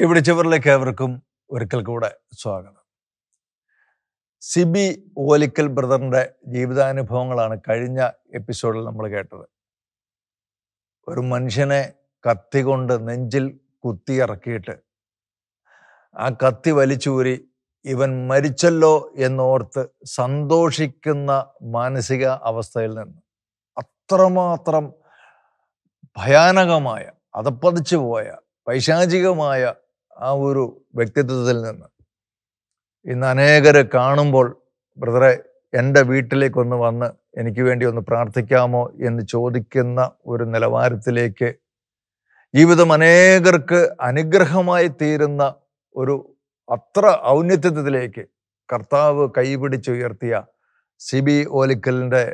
ഇവിടെ തീപിടിച്ചവരിലേക്ക് ഏവർക്കും ഒരിക്കൽ കൂടെ സ്വാഗതം സിബി ഓലിക്കൽ ബ്രദറിൻ്റെ ജീവിതാനുഭവങ്ങളാണ് കഴിഞ്ഞ എപ്പിസോഡിൽ നമ്മൾ കേട്ടത് ഒരു മനുഷ്യനെ കത്തി കൊണ്ട് നെഞ്ചിൽ ഇറക്കിയിട്ട് ആ കത്തി വലിച്ചൂരി ഇവൻ മരിച്ചല്ലോ എന്നോർത്ത് സന്തോഷിക്കുന്ന മാനസിക അവസ്ഥയിൽ നിന്ന് അത്രമാത്രം ഭയാനകമായ അതപ്പതിച്ചു പോയ പൈശാചികമായ ആ ഒരു വ്യക്തിത്വത്തിൽ നിന്ന് ഇന്ന് അനേകരെ കാണുമ്പോൾ ബ്രദറെ എൻ്റെ വീട്ടിലേക്കൊന്ന് വന്ന് എനിക്ക് വേണ്ടി ഒന്ന് പ്രാർത്ഥിക്കാമോ എന്ന് ചോദിക്കുന്ന ഒരു നിലവാരത്തിലേക്ക് ജീവിതം അനേകർക്ക് അനുഗ്രഹമായി തീരുന്ന ഒരു അത്ര ഔന്നത്യത്തിലേക്ക് കർത്താവ് കൈപിടിച്ചുയർത്തിയ സി ബി ഓലിക്കലിൻ്റെ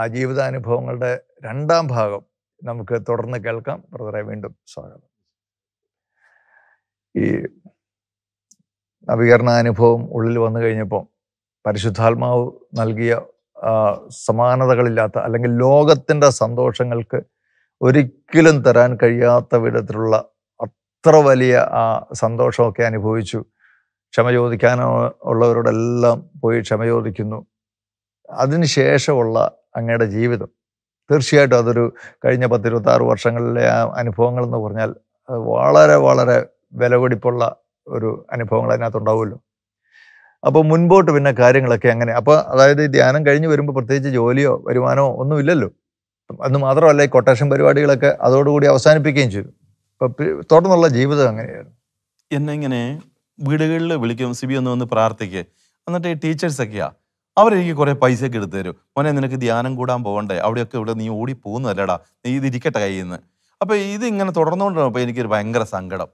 ആ ജീവിതാനുഭവങ്ങളുടെ രണ്ടാം ഭാഗം നമുക്ക് തുടർന്ന് കേൾക്കാം ബ്രദറെ വീണ്ടും സ്വാഗതം ഈ നവീകരണാനുഭവം ഉള്ളിൽ വന്നു കഴിഞ്ഞപ്പോൾ പരിശുദ്ധാത്മാവ് നൽകിയ സമാനതകളില്ലാത്ത അല്ലെങ്കിൽ ലോകത്തിൻ്റെ സന്തോഷങ്ങൾക്ക് ഒരിക്കലും തരാൻ കഴിയാത്ത വിധത്തിലുള്ള അത്ര വലിയ ആ സന്തോഷമൊക്കെ അനുഭവിച്ചു ക്ഷമ ചോദിക്കാനോ ഉള്ളവരോടെല്ലാം പോയി ക്ഷമ ചോദിക്കുന്നു അതിനുശേഷമുള്ള അങ്ങയുടെ ജീവിതം തീർച്ചയായിട്ടും അതൊരു കഴിഞ്ഞ പത്തിരുപത്താറ് വർഷങ്ങളിലെ ആ അനുഭവങ്ങൾ എന്ന് പറഞ്ഞാൽ വളരെ വളരെ വില കൂടിപ്പുള്ള ഒരു അനുഭവങ്ങൾ അതിനകത്തുണ്ടാവുമല്ലോ അപ്പോൾ മുൻപോട്ട് പിന്നെ കാര്യങ്ങളൊക്കെ അങ്ങനെ അപ്പോൾ അതായത് ധ്യാനം കഴിഞ്ഞ് വരുമ്പോൾ പ്രത്യേകിച്ച് ജോലിയോ വരുമാനമോ ഒന്നും ഇല്ലല്ലോ അന്ന് മാത്രമല്ല ഈ കൊട്ടേഷൻ പരിപാടികളൊക്കെ അതോടുകൂടി അവസാനിപ്പിക്കുകയും ചെയ്തു അപ്പോൾ തുടർന്നുള്ള ജീവിതം അങ്ങനെയായിരുന്നു എന്നെങ്ങനെ വീടുകളിൽ വിളിക്കും സിബി ഒന്ന് വന്ന് പ്രാർത്ഥിക്കുക എന്നിട്ട് ഈ ടീച്ചേഴ്സൊക്കെയാ അവരെനിക്ക് കുറേ പൈസയൊക്കെ എടുത്തു തരും മോനെ നിനക്ക് ധ്യാനം കൂടാൻ പോകണ്ടേ അവിടെയൊക്കെ ഇവിടെ നീ ഓടി പോകുന്നതല്ലടാ നീ ഇതിരിക്കട്ടെ കയ്യിൽ നിന്ന് അപ്പോൾ ഇതിങ്ങനെ തുടർന്നുകൊണ്ടിരുന്നപ്പോൾ എനിക്കൊരു ഭയങ്കര സങ്കടം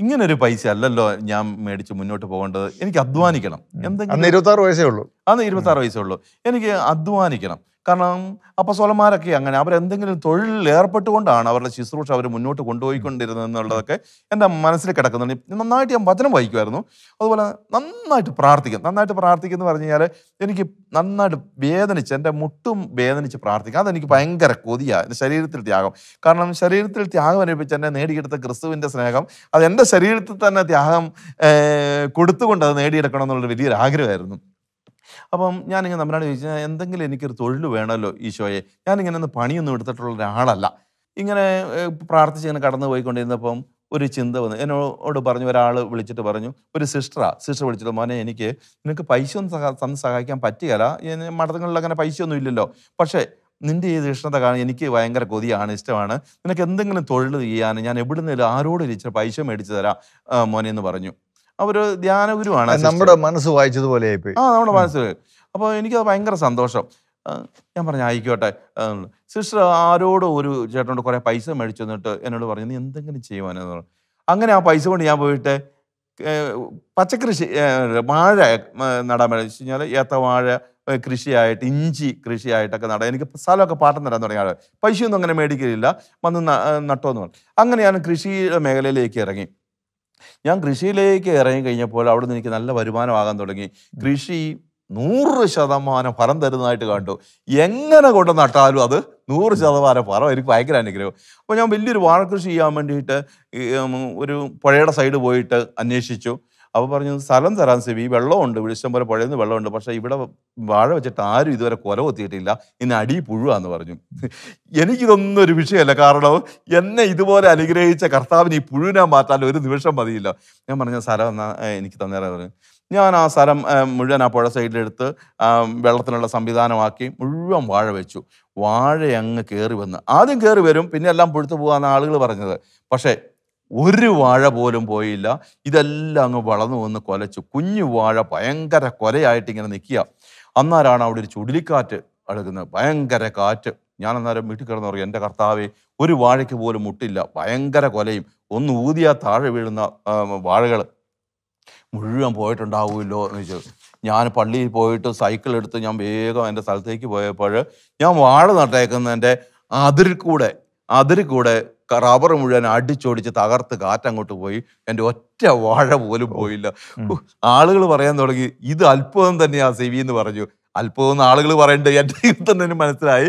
ഇങ്ങനെ ഒരു പൈസ അല്ലല്ലോ ഞാൻ മേടിച്ച് മുന്നോട്ട് പോകേണ്ടത് എനിക്ക് അധ്വാനിക്കണം എന്തെങ്കിലും ഇരുപത്തി ആറ് വയസ്സേ ഉള്ളൂ അന്ന് ഇരുപത്തി ആറ് വയസ്സേ ഉള്ളൂ എനിക്ക് അധ്വാനിക്കണം കാരണം അപ്പസോലന്മാരൊക്കെ അങ്ങനെ അവരെന്തെങ്കിലും തൊഴിലിൽ ഏർപ്പെട്ടുകൊണ്ടാണ് അവരുടെ ശുശ്രൂഷ അവർ മുന്നോട്ട് കൊണ്ടുപോയിക്കൊണ്ടിരുന്നത് എന്നുള്ളതൊക്കെ എൻ്റെ മനസ്സിൽ കിടക്കുന്നുണ്ട് നന്നായിട്ട് ഞാൻ വചനം വായിക്കുമായിരുന്നു അതുപോലെ നന്നായിട്ട് പ്രാർത്ഥിക്കും നന്നായിട്ട് പ്രാർത്ഥിക്കുന്നു പറഞ്ഞു കഴിഞ്ഞാൽ എനിക്ക് നന്നായിട്ട് വേദനിച്ച് എൻ്റെ മുട്ടും വേദനിച്ച് പ്രാർത്ഥിക്കാം അതെനിക്ക് ഭയങ്കര കൊതിയാണ് എൻ്റെ ശരീരത്തിൽ ത്യാഗം കാരണം ശരീരത്തിൽ ത്യാഗം അനുഭവിച്ച് എന്നെ നേടിയെടുത്ത ക്രിസ്തുവിൻ്റെ സ്നേഹം അത് എൻ്റെ ശരീരത്തിൽ തന്നെ ത്യാഗം കൊടുത്തുകൊണ്ട് അത് നേടിയെടുക്കണം എന്നുള്ളൊരു വലിയൊരു ആഗ്രഹമായിരുന്നു അപ്പം ഞാനിങ്ങനെ നമ്മളാണ് ചോദിച്ചാൽ എന്തെങ്കിലും എനിക്കൊരു തൊഴിൽ വേണമല്ലോ ഈശോയെ ഞാനിങ്ങനെ ഒന്ന് പണിയൊന്നും എടുത്തിട്ടുള്ള ഒരാളല്ല ഇങ്ങനെ പ്രാർത്ഥിച്ച് ഇങ്ങനെ കടന്നു പോയിക്കൊണ്ടിരുന്നപ്പം ഒരു ചിന്ത വന്നു എന്നോട് പറഞ്ഞു ഒരാൾ വിളിച്ചിട്ട് പറഞ്ഞു ഒരു സിസ്റ്ററാ സിസ്റ്റർ വിളിച്ചിട്ട് മോനെ എനിക്ക് നിനക്ക് പൈസ ഒന്നും സഹാ തന്ന് സഹായിക്കാൻ പറ്റുകയില്ല മഠങ്ങളിൽ അങ്ങനെ പൈസ ഒന്നും ഇല്ലല്ലോ പക്ഷേ നിന്റെ ഈ ഇഷ്ടത കാണാൻ എനിക്ക് ഭയങ്കര കൊതിയാണ് ഇഷ്ടമാണ് നിനക്ക് എന്തെങ്കിലും തൊഴിൽ ചെയ്യാൻ ഞാൻ എവിടുന്നേലും ആരോട് ഇരിച്ച പൈസ മേടിച്ചു തരാം മോനെ എന്ന് പറഞ്ഞു ധ്യാന ഗുരുവാണ് നമ്മുടെ മനസ്സ് വായിച്ചതുപോലെ ആ നമ്മുടെ മനസ്സ് അപ്പോൾ എനിക്കത് ഭയങ്കര സന്തോഷം ഞാൻ പറഞ്ഞു ആയിക്കോട്ടെ സിസ്റ്റർ ആരോട് ഒരു ചേട്ടനോട് കുറേ പൈസ മേടിച്ചു തന്നിട്ട് എന്നോട് പറഞ്ഞു നീ എന്തെങ്കിലും ചെയ്യുവാനെന്ന് പറഞ്ഞു അങ്ങനെ ആ പൈസ കൊണ്ട് ഞാൻ പോയിട്ട് പച്ചക്കൃഷി വാഴ നടാൻ വെച്ച് കഴിഞ്ഞാൽ ഏത്ത വാഴ കൃഷിയായിട്ട് ഇഞ്ചി കൃഷിയായിട്ടൊക്കെ നടാം എനിക്ക് സ്ഥലമൊക്കെ പാട്ടം തരാൻ തുടങ്ങിയ ആളാണ് പൈസയൊന്നും അങ്ങനെ മേടിക്കലില്ല വന്ന് നട്ടോന്ന് പറഞ്ഞു അങ്ങനെ ഞാൻ കൃഷി മേഖലയിലേക്ക് ഇറങ്ങി ഞാൻ കൃഷിയിലേക്ക് ഇറങ്ങി കഴിഞ്ഞപ്പോൾ അവിടെ നിന്ന് എനിക്ക് നല്ല വരുമാനമാകാൻ തുടങ്ങി കൃഷി നൂറ് ശതമാനം ഫലം തരുന്നതായിട്ട് കണ്ടു എങ്ങനെ കൊണ്ട് നട്ടാലും അത് നൂറ് ശതമാനം ഫലം എനിക്ക് ഭയങ്കര അനുഗ്രഹം അപ്പോൾ ഞാൻ വലിയൊരു വാഴ കൃഷി ചെയ്യാൻ വേണ്ടിയിട്ട് ഒരു പുഴയുടെ സൈഡ് പോയിട്ട് അന്വേഷിച്ചു അപ്പോൾ പറഞ്ഞു സ്ഥലം തരാൻ സെബി വെള്ളമുണ്ട് ഇഷ്ടം പോലെ പുഴയിൽ നിന്ന് വെള്ളമുണ്ട് പക്ഷേ ഇവിടെ വാഴ വെച്ചിട്ട് ആരും ഇതുവരെ കൊല കൊത്തിയിട്ടില്ല ഇനി അടി പുഴുവാന്ന് പറഞ്ഞു എനിക്കിതൊന്നും ഒരു വിഷയമല്ല കാരണം എന്നെ ഇതുപോലെ അനുഗ്രഹിച്ച കർത്താവിന് ഈ പുഴുവിനെ മാറ്റാൻ ഒരു നിമിഷം മതിയില്ല ഞാൻ പറഞ്ഞ സ്ഥലം എന്നാ എനിക്ക് തന്നേരാ പറഞ്ഞു ഞാൻ ആ സ്ഥലം മുഴുവൻ ആ പുഴ സൈഡിലെടുത്ത് വെള്ളത്തിനുള്ള സംവിധാനമാക്കി മുഴുവൻ വാഴ വെച്ചു വാഴ അങ്ങ് കയറി വന്ന് ആദ്യം കയറി വരും പിന്നെ എല്ലാം പുഴുത്തു പോകാമെന്ന് ആളുകൾ പറഞ്ഞത് പക്ഷേ ഒരു വാഴ പോലും പോയില്ല ഇതെല്ലാം അങ്ങ് വളർന്നു വന്ന് കൊലച്ചു കുഞ്ഞു വാഴ ഭയങ്കര കൊലയായിട്ട് ഇങ്ങനെ നിൽക്കുക അന്നാരാണ് അവിടെ ഒരു ചുഴലിക്കാറ്റ് അടുക്കുന്നത് ഭയങ്കര കാറ്റ് ഞാൻ അന്നേരം വീട്ടിൽ കിടന്നു പറയും എൻ്റെ കർത്താവെ ഒരു വാഴയ്ക്ക് പോലും മുട്ടില്ല ഭയങ്കര കൊലയും ഒന്ന് ഊതിയാൽ താഴെ വീഴുന്ന വാഴകൾ മുഴുവൻ പോയിട്ടുണ്ടാവുമല്ലോ എന്ന് ചോദിച്ചു ഞാൻ പള്ളിയിൽ പോയിട്ട് സൈക്കിൾ എടുത്ത് ഞാൻ വേഗം എൻ്റെ സ്ഥലത്തേക്ക് പോയപ്പോൾ ഞാൻ വാഴ നട്ടേക്കുന്നതിൻ്റെ അതിരിൽ കൂടെ അതിൽ കൂടെ റബ്ബർ മുഴുവൻ അടിച്ചോടിച്ച് തകർത്ത് കാറ്റങ്ങോട്ട് പോയി എൻ്റെ ഒറ്റ വാഴ പോലും പോയില്ല ആളുകൾ പറയാൻ തുടങ്ങി ഇത് അത്ഭുതം തന്നെയാണ് സെവി എന്ന് പറഞ്ഞു അല്പമൊന്നും ആളുകൾ പറയണ്ടേ എൻ്റെ യുദ്ധം തന്നെ മനസ്സിലായി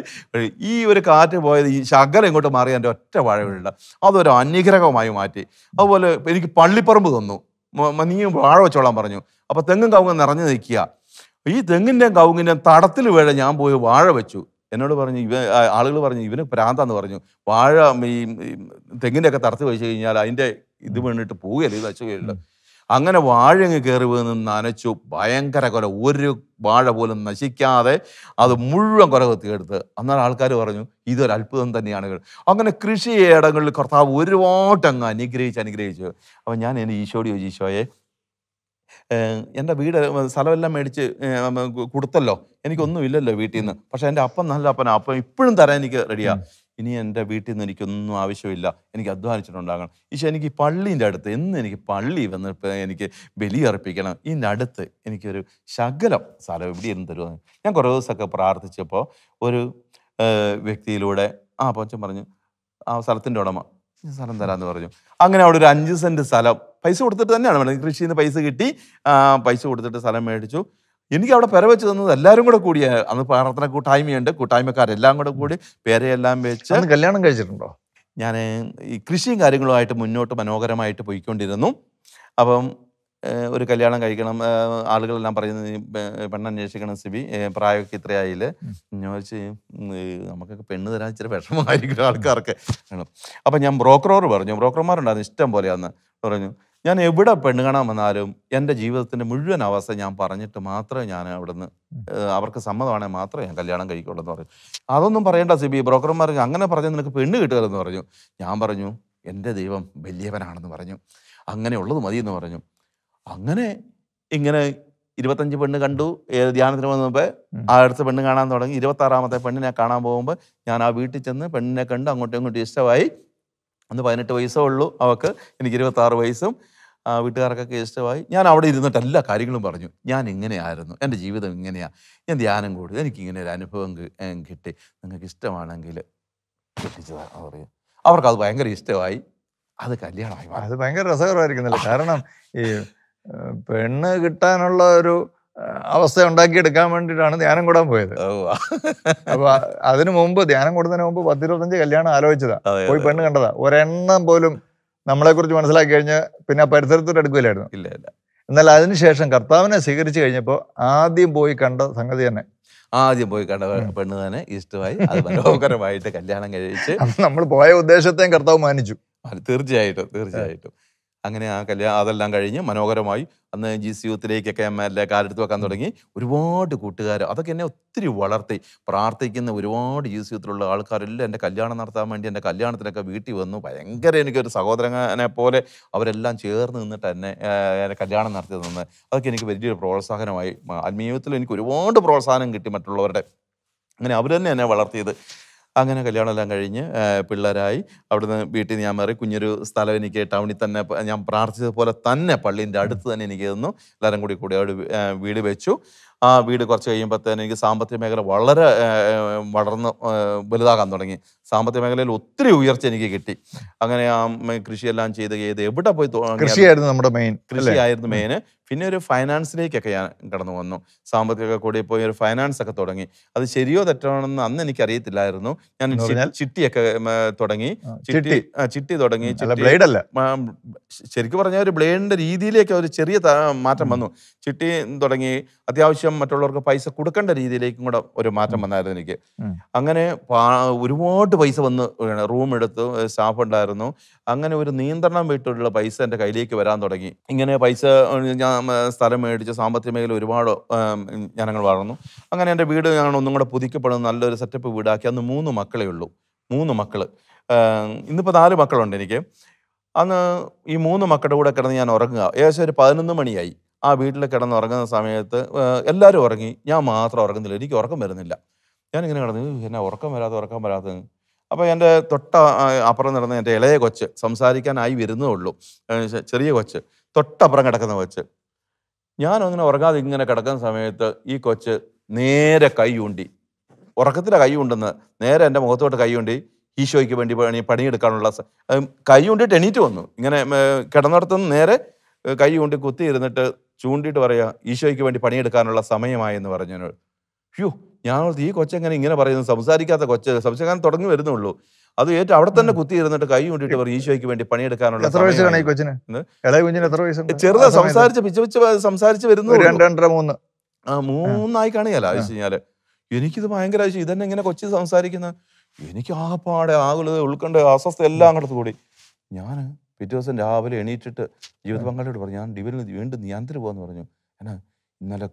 ഈ ഒരു കാറ്റ് പോയത് ഈ ശകലം ഇങ്ങോട്ട് മാറി എൻ്റെ ഒറ്റ വാഴകളില്ല അതൊരു അന്യഗ്രഹമായി മാറ്റി അതുപോലെ എനിക്ക് പള്ളിപ്പറമ്പ് തന്നു നീ വാഴ വെച്ചോളാൻ പറഞ്ഞു അപ്പോൾ തെങ്ങും കവുങ്ങും നിറഞ്ഞു നിൽക്കുക ഈ തെങ്ങിൻ്റെയും കവുങ്ങിൻ്റെയും തടത്തിൽ വേഴ ഞാൻ പോയി വാഴ വെച്ചു എന്നോട് പറഞ്ഞു ഇവ ആളുകൾ പറഞ്ഞു ഇവന് പ്രാന്താന്ന് പറഞ്ഞു വാഴ ഈ തെങ്ങിൻ്റെയൊക്കെ തറത്ത് വെച്ച് കഴിഞ്ഞാൽ അതിൻ്റെ ഇത് വീണിട്ട് പോവുകയല്ലേ ഇത് വെച്ചുകയില്ല അങ്ങനെ വാഴങ്ങ് കയറി വന്ന് നനച്ചു ഭയങ്കര കൊല ഒരു വാഴ പോലും നശിക്കാതെ അത് മുഴുവൻ കൊല കൊത്തിയെടുത്ത് അന്നേരം ആൾക്കാർ പറഞ്ഞു ഇതൊരു അത്ഭുതം തന്നെയാണ് അങ്ങനെ കൃഷി ഇടങ്ങളിൽ കർത്താവ് ഒരുപാട് അങ്ങ് അനുഗ്രഹിച്ച് അനുഗ്രഹിച്ചു അപ്പം ഞാൻ എൻ്റെ ഈശോയോട് ചോദിച്ചു ഈശോയെ എൻ്റെ വീട് സ്ഥലമെല്ലാം മേടിച്ച് കൊടുത്തല്ലോ ഇല്ലല്ലോ വീട്ടിൽ നിന്ന് പക്ഷെ എൻ്റെ അപ്പം നല്ല അപ്പനാ അപ്പം ഇപ്പോഴും തരാൻ എനിക്ക് റെഡിയാ ഇനി എൻ്റെ വീട്ടിൽ നിന്ന് എനിക്കൊന്നും ആവശ്യമില്ല എനിക്ക് അധ്വാനിച്ചിട്ടുണ്ടാകണം ഈശോ എനിക്ക് പള്ളീൻ്റെ അടുത്ത് എന്ന് എനിക്ക് പള്ളി വന്ന് എനിക്ക് ബലിയർപ്പിക്കണം ഇതിൻ്റെ അടുത്ത് എനിക്കൊരു ശകലം സ്ഥലം എവിടെ ഇരുന്ന് തരുമെന്ന് ഞാൻ കുറേ ദിവസമൊക്കെ പ്രാർത്ഥിച്ചപ്പോൾ ഒരു വ്യക്തിയിലൂടെ ആ പച്ച പറഞ്ഞു ആ സ്ഥലത്തിൻ്റെ ഉടമ സ്ഥലം തരാമെന്ന് പറഞ്ഞു അങ്ങനെ അവിടെ ഒരു അഞ്ച് സെൻറ്റ് സ്ഥലം പൈസ കൊടുത്തിട്ട് തന്നെയാണ് വേണം കൃഷിയിൽ നിന്ന് പൈസ കിട്ടി പൈസ കൊടുത്തിട്ട് സ്ഥലം മേടിച്ചു എനിക്ക് അവിടെ പെര വെച്ച് തന്നത് എല്ലാവരും കൂടെ കൂടിയ അന്ന് പ്രാർത്ഥന കൂട്ടായ്മയുണ്ട് കൂട്ടായ്മക്കാരെല്ലാം കൂടെ കൂടി പേരയെല്ലാം വെച്ച് കല്യാണം കഴിച്ചിട്ടുണ്ടോ ഞാൻ ഈ കൃഷിയും കാര്യങ്ങളുമായിട്ട് മുന്നോട്ട് മനോഹരമായിട്ട് പോയിക്കൊണ്ടിരുന്നു അപ്പം ഒരു കല്യാണം കഴിക്കണം ആളുകളെല്ലാം പറയുന്നത് പെണ്ണന്വേഷിക്കണം സിബി പ്രായമൊക്കെ ഇത്രയായില്ല ചോദിച്ച് നമുക്കൊക്കെ പെണ്ണ് തരാൻ ഇച്ചിരി വിഷമമായിരിക്കും ആൾക്കാർക്ക് അപ്പം ഞാൻ ബ്രോക്കറോർ പറഞ്ഞു ബ്രോക്കർമാരുണ്ടായിരുന്നു ഇഷ്ടം പോലെ അന്ന് പറഞ്ഞു ഞാൻ എവിടെ പെണ്ണുകാണാൻ കാണാൻ വന്നാലും എൻ്റെ ജീവിതത്തിൻ്റെ മുഴുവൻ അവസ്ഥ ഞാൻ പറഞ്ഞിട്ട് മാത്രമേ ഞാൻ അവിടുന്ന് അവർക്ക് സമ്മതമാണെങ്കിൽ മാത്രമേ ഞാൻ കല്യാണം കഴിക്കുള്ളൂ എന്ന് പറഞ്ഞു അതൊന്നും പറയേണ്ട സിബി ബ്രോക്കർമാർ അങ്ങനെ പറഞ്ഞാൽ നിനക്ക് പെണ്ണ് കിട്ടുകയെന്ന് പറഞ്ഞു ഞാൻ പറഞ്ഞു എൻ്റെ ദൈവം വലിയവനാണെന്ന് പറഞ്ഞു അങ്ങനെയുള്ളത് മതി എന്ന് പറഞ്ഞു അങ്ങനെ ഇങ്ങനെ ഇരുപത്തഞ്ച് പെണ്ണ് കണ്ടു ധ്യാനത്തിന് വന്നപ്പോൾ ആ അടുത്ത പെണ്ണ് കാണാൻ തുടങ്ങി ഇരുപത്താറാമത്തെ പെണ്ണിനെ കാണാൻ പോകുമ്പോൾ ഞാൻ ആ വീട്ടിൽ ചെന്ന് പെണ്ണിനെ കണ്ട് അങ്ങോട്ടും ഇങ്ങോട്ടും ഇഷ്ടമായി അന്ന് പതിനെട്ട് വയസ്സേ ഉള്ളൂ അവൾക്ക് എനിക്ക് ഇരുപത്താറ് വയസ്സും വീട്ടുകാർക്കൊക്കെ ഇഷ്ടമായി ഞാൻ അവിടെ ഇരുന്നിട്ട് എല്ലാ കാര്യങ്ങളും പറഞ്ഞു ഞാൻ ഇങ്ങനെയായിരുന്നു എൻ്റെ ജീവിതം ഇങ്ങനെയാണ് ഞാൻ ധ്യാനം കൂടി എനിക്കിങ്ങനെ ഒരു അനുഭവം കിട്ടി നിങ്ങൾക്ക് ഇഷ്ടമാണെങ്കിൽ കെട്ടിച്ചതാണ് പറയും അവർക്കത് ഭയങ്കര ഇഷ്ടമായി അത് കല്യാണമായി അത് ഭയങ്കര രസകരമായിരിക്കുന്നില്ല കാരണം ഈ പെണ്ണ് കിട്ടാനുള്ള ഒരു അവസ്ഥ ഉണ്ടാക്കിയെടുക്കാൻ വേണ്ടിയിട്ടാണ് ധ്യാനം കൂടാൻ പോയത് അപ്പൊ അതിനു മുമ്പ് ധ്യാനം കൂടുന്നതിന് മുമ്പ് പത്തിരുപത്തഞ്ച് കല്യാണം ആലോചിച്ചതാ പോയി പെണ്ണ് കണ്ടതാ ഒരെണ്ണം പോലും നമ്മളെ കുറിച്ച് മനസ്സിലാക്കി കഴിഞ്ഞ് പിന്നെ പരിസരത്തോട് പരിസരത്തോട്ട് എടുക്കില്ലായിരുന്നു ഇല്ല ഇല്ല എന്നാൽ അതിനുശേഷം കർത്താവിനെ സ്വീകരിച്ചു കഴിഞ്ഞപ്പോൾ ആദ്യം പോയി കണ്ട സംഗതി തന്നെ ആദ്യം പോയി കണ്ട പെണ്ണ് തന്നെ ഇഷ്ടമായി മനോഹരമായിട്ട് കല്യാണം കഴിച്ച് നമ്മൾ പോയ ഉദ്ദേശത്തെയും കർത്താവ് മാനിച്ചു തീർച്ചയായിട്ടും തീർച്ചയായിട്ടും അങ്ങനെ ആ കല്യാണം അതെല്ലാം കഴിഞ്ഞ് മനോഹരമായി അന്ന് ജി സി യൂത്തിലേക്കൊക്കെ എ കാലെടുത്ത് വെക്കാൻ തുടങ്ങി ഒരുപാട് കൂട്ടുകാർ അതൊക്കെ എന്നെ ഒത്തിരി വളർത്തി പ്രാർത്ഥിക്കുന്ന ഒരുപാട് ജി സി യൂത്തിലുള്ള ആൾക്കാരെല്ലാം എൻ്റെ കല്യാണം നടത്താൻ വേണ്ടി എൻ്റെ കല്യാണത്തിനൊക്കെ വീട്ടിൽ വന്നു ഭയങ്കര എനിക്കൊരു സഹോദരനെ പോലെ അവരെല്ലാം ചേർന്ന് നിന്നിട്ട് എന്നെ എൻ്റെ കല്യാണം നടത്തി നിന്ന് അതൊക്കെ എനിക്ക് വലിയൊരു പ്രോത്സാഹനമായി ആത്മീയത്തിൽ എനിക്ക് ഒരുപാട് പ്രോത്സാഹനം കിട്ടി മറ്റുള്ളവരുടെ അങ്ങനെ അവർ തന്നെ എന്നെ വളർത്തിയത് അങ്ങനെ കല്യാണമെല്ലാം കഴിഞ്ഞ് പിള്ളേരായി അവിടുന്ന് വീട്ടിൽ ഞാൻ മാറി കുഞ്ഞൊരു സ്ഥലം എനിക്ക് ടൗണിൽ തന്നെ ഞാൻ പ്രാർത്ഥിച്ചതുപോലെ തന്നെ പള്ളീൻ്റെ അടുത്ത് തന്നെ എനിക്ക് തന്നു എല്ലാവരും കൂടി കൂടി അവിടെ വീട് വെച്ചു ആ വീട് കുറച്ച് കഴിയുമ്പോഴത്തേന് എനിക്ക് സാമ്പത്തിക മേഖല വളരെ വളർന്ന് വലുതാകാൻ തുടങ്ങി സാമ്പത്തിക മേഖലയിൽ ഒത്തിരി ഉയർച്ച എനിക്ക് കിട്ടി അങ്ങനെ ആ കൃഷിയെല്ലാം ചെയ്ത് ചെയ്ത് എവിടെ പോയി കൃഷിയായിരുന്നു നമ്മുടെ മെയിൻ കൃഷിയായിരുന്നു മെയിന് പിന്നെ ഒരു ഫൈനാൻസിലേക്കൊക്കെ ഞാൻ കടന്നു വന്നു സാമ്പത്തിക കൂടി പോയി ഒരു ഫൈനാൻസ് ഒക്കെ തുടങ്ങി അത് ശരിയോ തെറ്റാണെന്ന് അന്ന് എനിക്ക് അറിയത്തില്ലായിരുന്നു ഞാൻ ചിട്ടിയൊക്കെ തുടങ്ങി ചിട്ടി ചിട്ടി തുടങ്ങി ബ്ലേഡ് അല്ല ശരിക്കും പറഞ്ഞാൽ ഒരു ബ്ലേഡിന്റെ രീതിയിലേക്ക് ഒരു ചെറിയ മാറ്റം വന്നു ചിട്ടി തുടങ്ങി അത്യാവശ്യം പകരം മറ്റുള്ളവർക്ക് പൈസ കൊടുക്കേണ്ട രീതിയിലേക്കും കൂടെ ഒരു മാറ്റം വന്നായിരുന്നു എനിക്ക് അങ്ങനെ ഒരുപാട് പൈസ വന്ന് റൂം എടുത്തു സ്റ്റാഫ് ഉണ്ടായിരുന്നു അങ്ങനെ ഒരു നിയന്ത്രണം വിട്ടുള്ള പൈസ എൻ്റെ കയ്യിലേക്ക് വരാൻ തുടങ്ങി ഇങ്ങനെ പൈസ ഞാൻ സ്ഥലം മേടിച്ച് സാമ്പത്തിക മേഖല ഒരുപാട് ഞാനങ്ങൾ വളർന്നു അങ്ങനെ എൻ്റെ വീട് ഞാൻ ഒന്നും കൂടെ പുതുക്കപ്പെടുന്ന നല്ലൊരു സെറ്റപ്പ് വീടാക്കി അന്ന് മൂന്ന് മക്കളേ ഉള്ളൂ മൂന്ന് മക്കൾ ഇന്നിപ്പോൾ നാല് മക്കളുണ്ട് എനിക്ക് അന്ന് ഈ മൂന്ന് മക്കളുടെ കൂടെ കിടന്ന് ഞാൻ ഉറങ്ങുക ഏകദേശം ഒരു പതിനൊന്ന് മണിയായി ആ വീട്ടിൽ കിടന്നുറങ്ങുന്ന സമയത്ത് എല്ലാവരും ഉറങ്ങി ഞാൻ മാത്രം ഉറങ്ങുന്നില്ല എനിക്ക് ഉറക്കം വരുന്നില്ല ഞാനിങ്ങനെ കിടന്നു എന്നെ ഉറക്കം വരാതെ ഉറക്കം വരാതെ അപ്പോൾ എൻ്റെ തൊട്ട അപ്പുറം നടന്ന എൻ്റെ ഇളയ കൊച്ച് സംസാരിക്കാനായി വരുന്നേ ഉള്ളൂ ചെറിയ കൊച്ച് തൊട്ടപ്പുറം കിടക്കുന്ന കൊച്ച് ഞാനങ്ങനെ ഉറങ്ങാതെ ഇങ്ങനെ കിടക്കുന്ന സമയത്ത് ഈ കൊച്ച് നേരെ കൈ ഊണ്ടി ഉറക്കത്തിലെ കൈ ഉണ്ടെന്ന് നേരെ എൻ്റെ മുഖത്തോട്ട് കൈ ഊണ്ടി ഈശോയ്ക്ക് വേണ്ടി പണി പണിയെടുക്കാനുള്ള കൈ ഉണ്ടിട്ട് എണീറ്റ് വന്നു ഇങ്ങനെ കിടന്നിടത്തുനിന്ന് നേരെ കൈ കൊണ്ട് കുത്തിയിരുന്നിട്ട് ചൂണ്ടിയിട്ട് പറയുക ഈശോയ്ക്ക് വേണ്ടി പണിയെടുക്കാനുള്ള സമയമായെന്ന് പറഞ്ഞു ഫ്യൂ ഞാൻ ഈ കൊച്ചെങ്ങനെ ഇങ്ങനെ പറയുന്നു സംസാരിക്കാത്ത കൊച്ച് സംസാരിക്കാൻ തുടങ്ങി വരുന്നുള്ളൂ അത് ഏറ്റവും അവിടെ തന്നെ കുത്തി ഇരുന്നിട്ട് കൈ കൊണ്ടിട്ട് പറയും ഈശോയ്ക്ക് വേണ്ടി പണിയെടുക്കാനുള്ള ചെറുതാ സംസാരിച്ച് പിച്ച പിച്ച സംസാരിച്ച് വരുന്നു രണ്ടര മൂന്ന് ആ മൂന്നായി കാണിയല്ല അത് കഴിഞ്ഞാല് എനിക്കിത് ഭയങ്കര ആവശ്യം ഇതന്നെ ഇങ്ങനെ കൊച്ചി സംസാരിക്കുന്ന എനിക്ക് ആ പാടെ ആകുലത ഉൾക്കൊണ്ട് അസ്വസ്ഥ എല്ലാം അങ്ങോട്ട് കൂടി ഞാൻ പിറ്റേ ദിവസം രാവിലെ എണീറ്റിട്ട് ജീവിത പങ്കാളിയോട് പറഞ്ഞു ഞാൻ ഡിവിനിൽ വീണ്ടും നിയാന്തര പോകാന്ന് പറഞ്ഞു എന്നാൽ ഇന്നലെ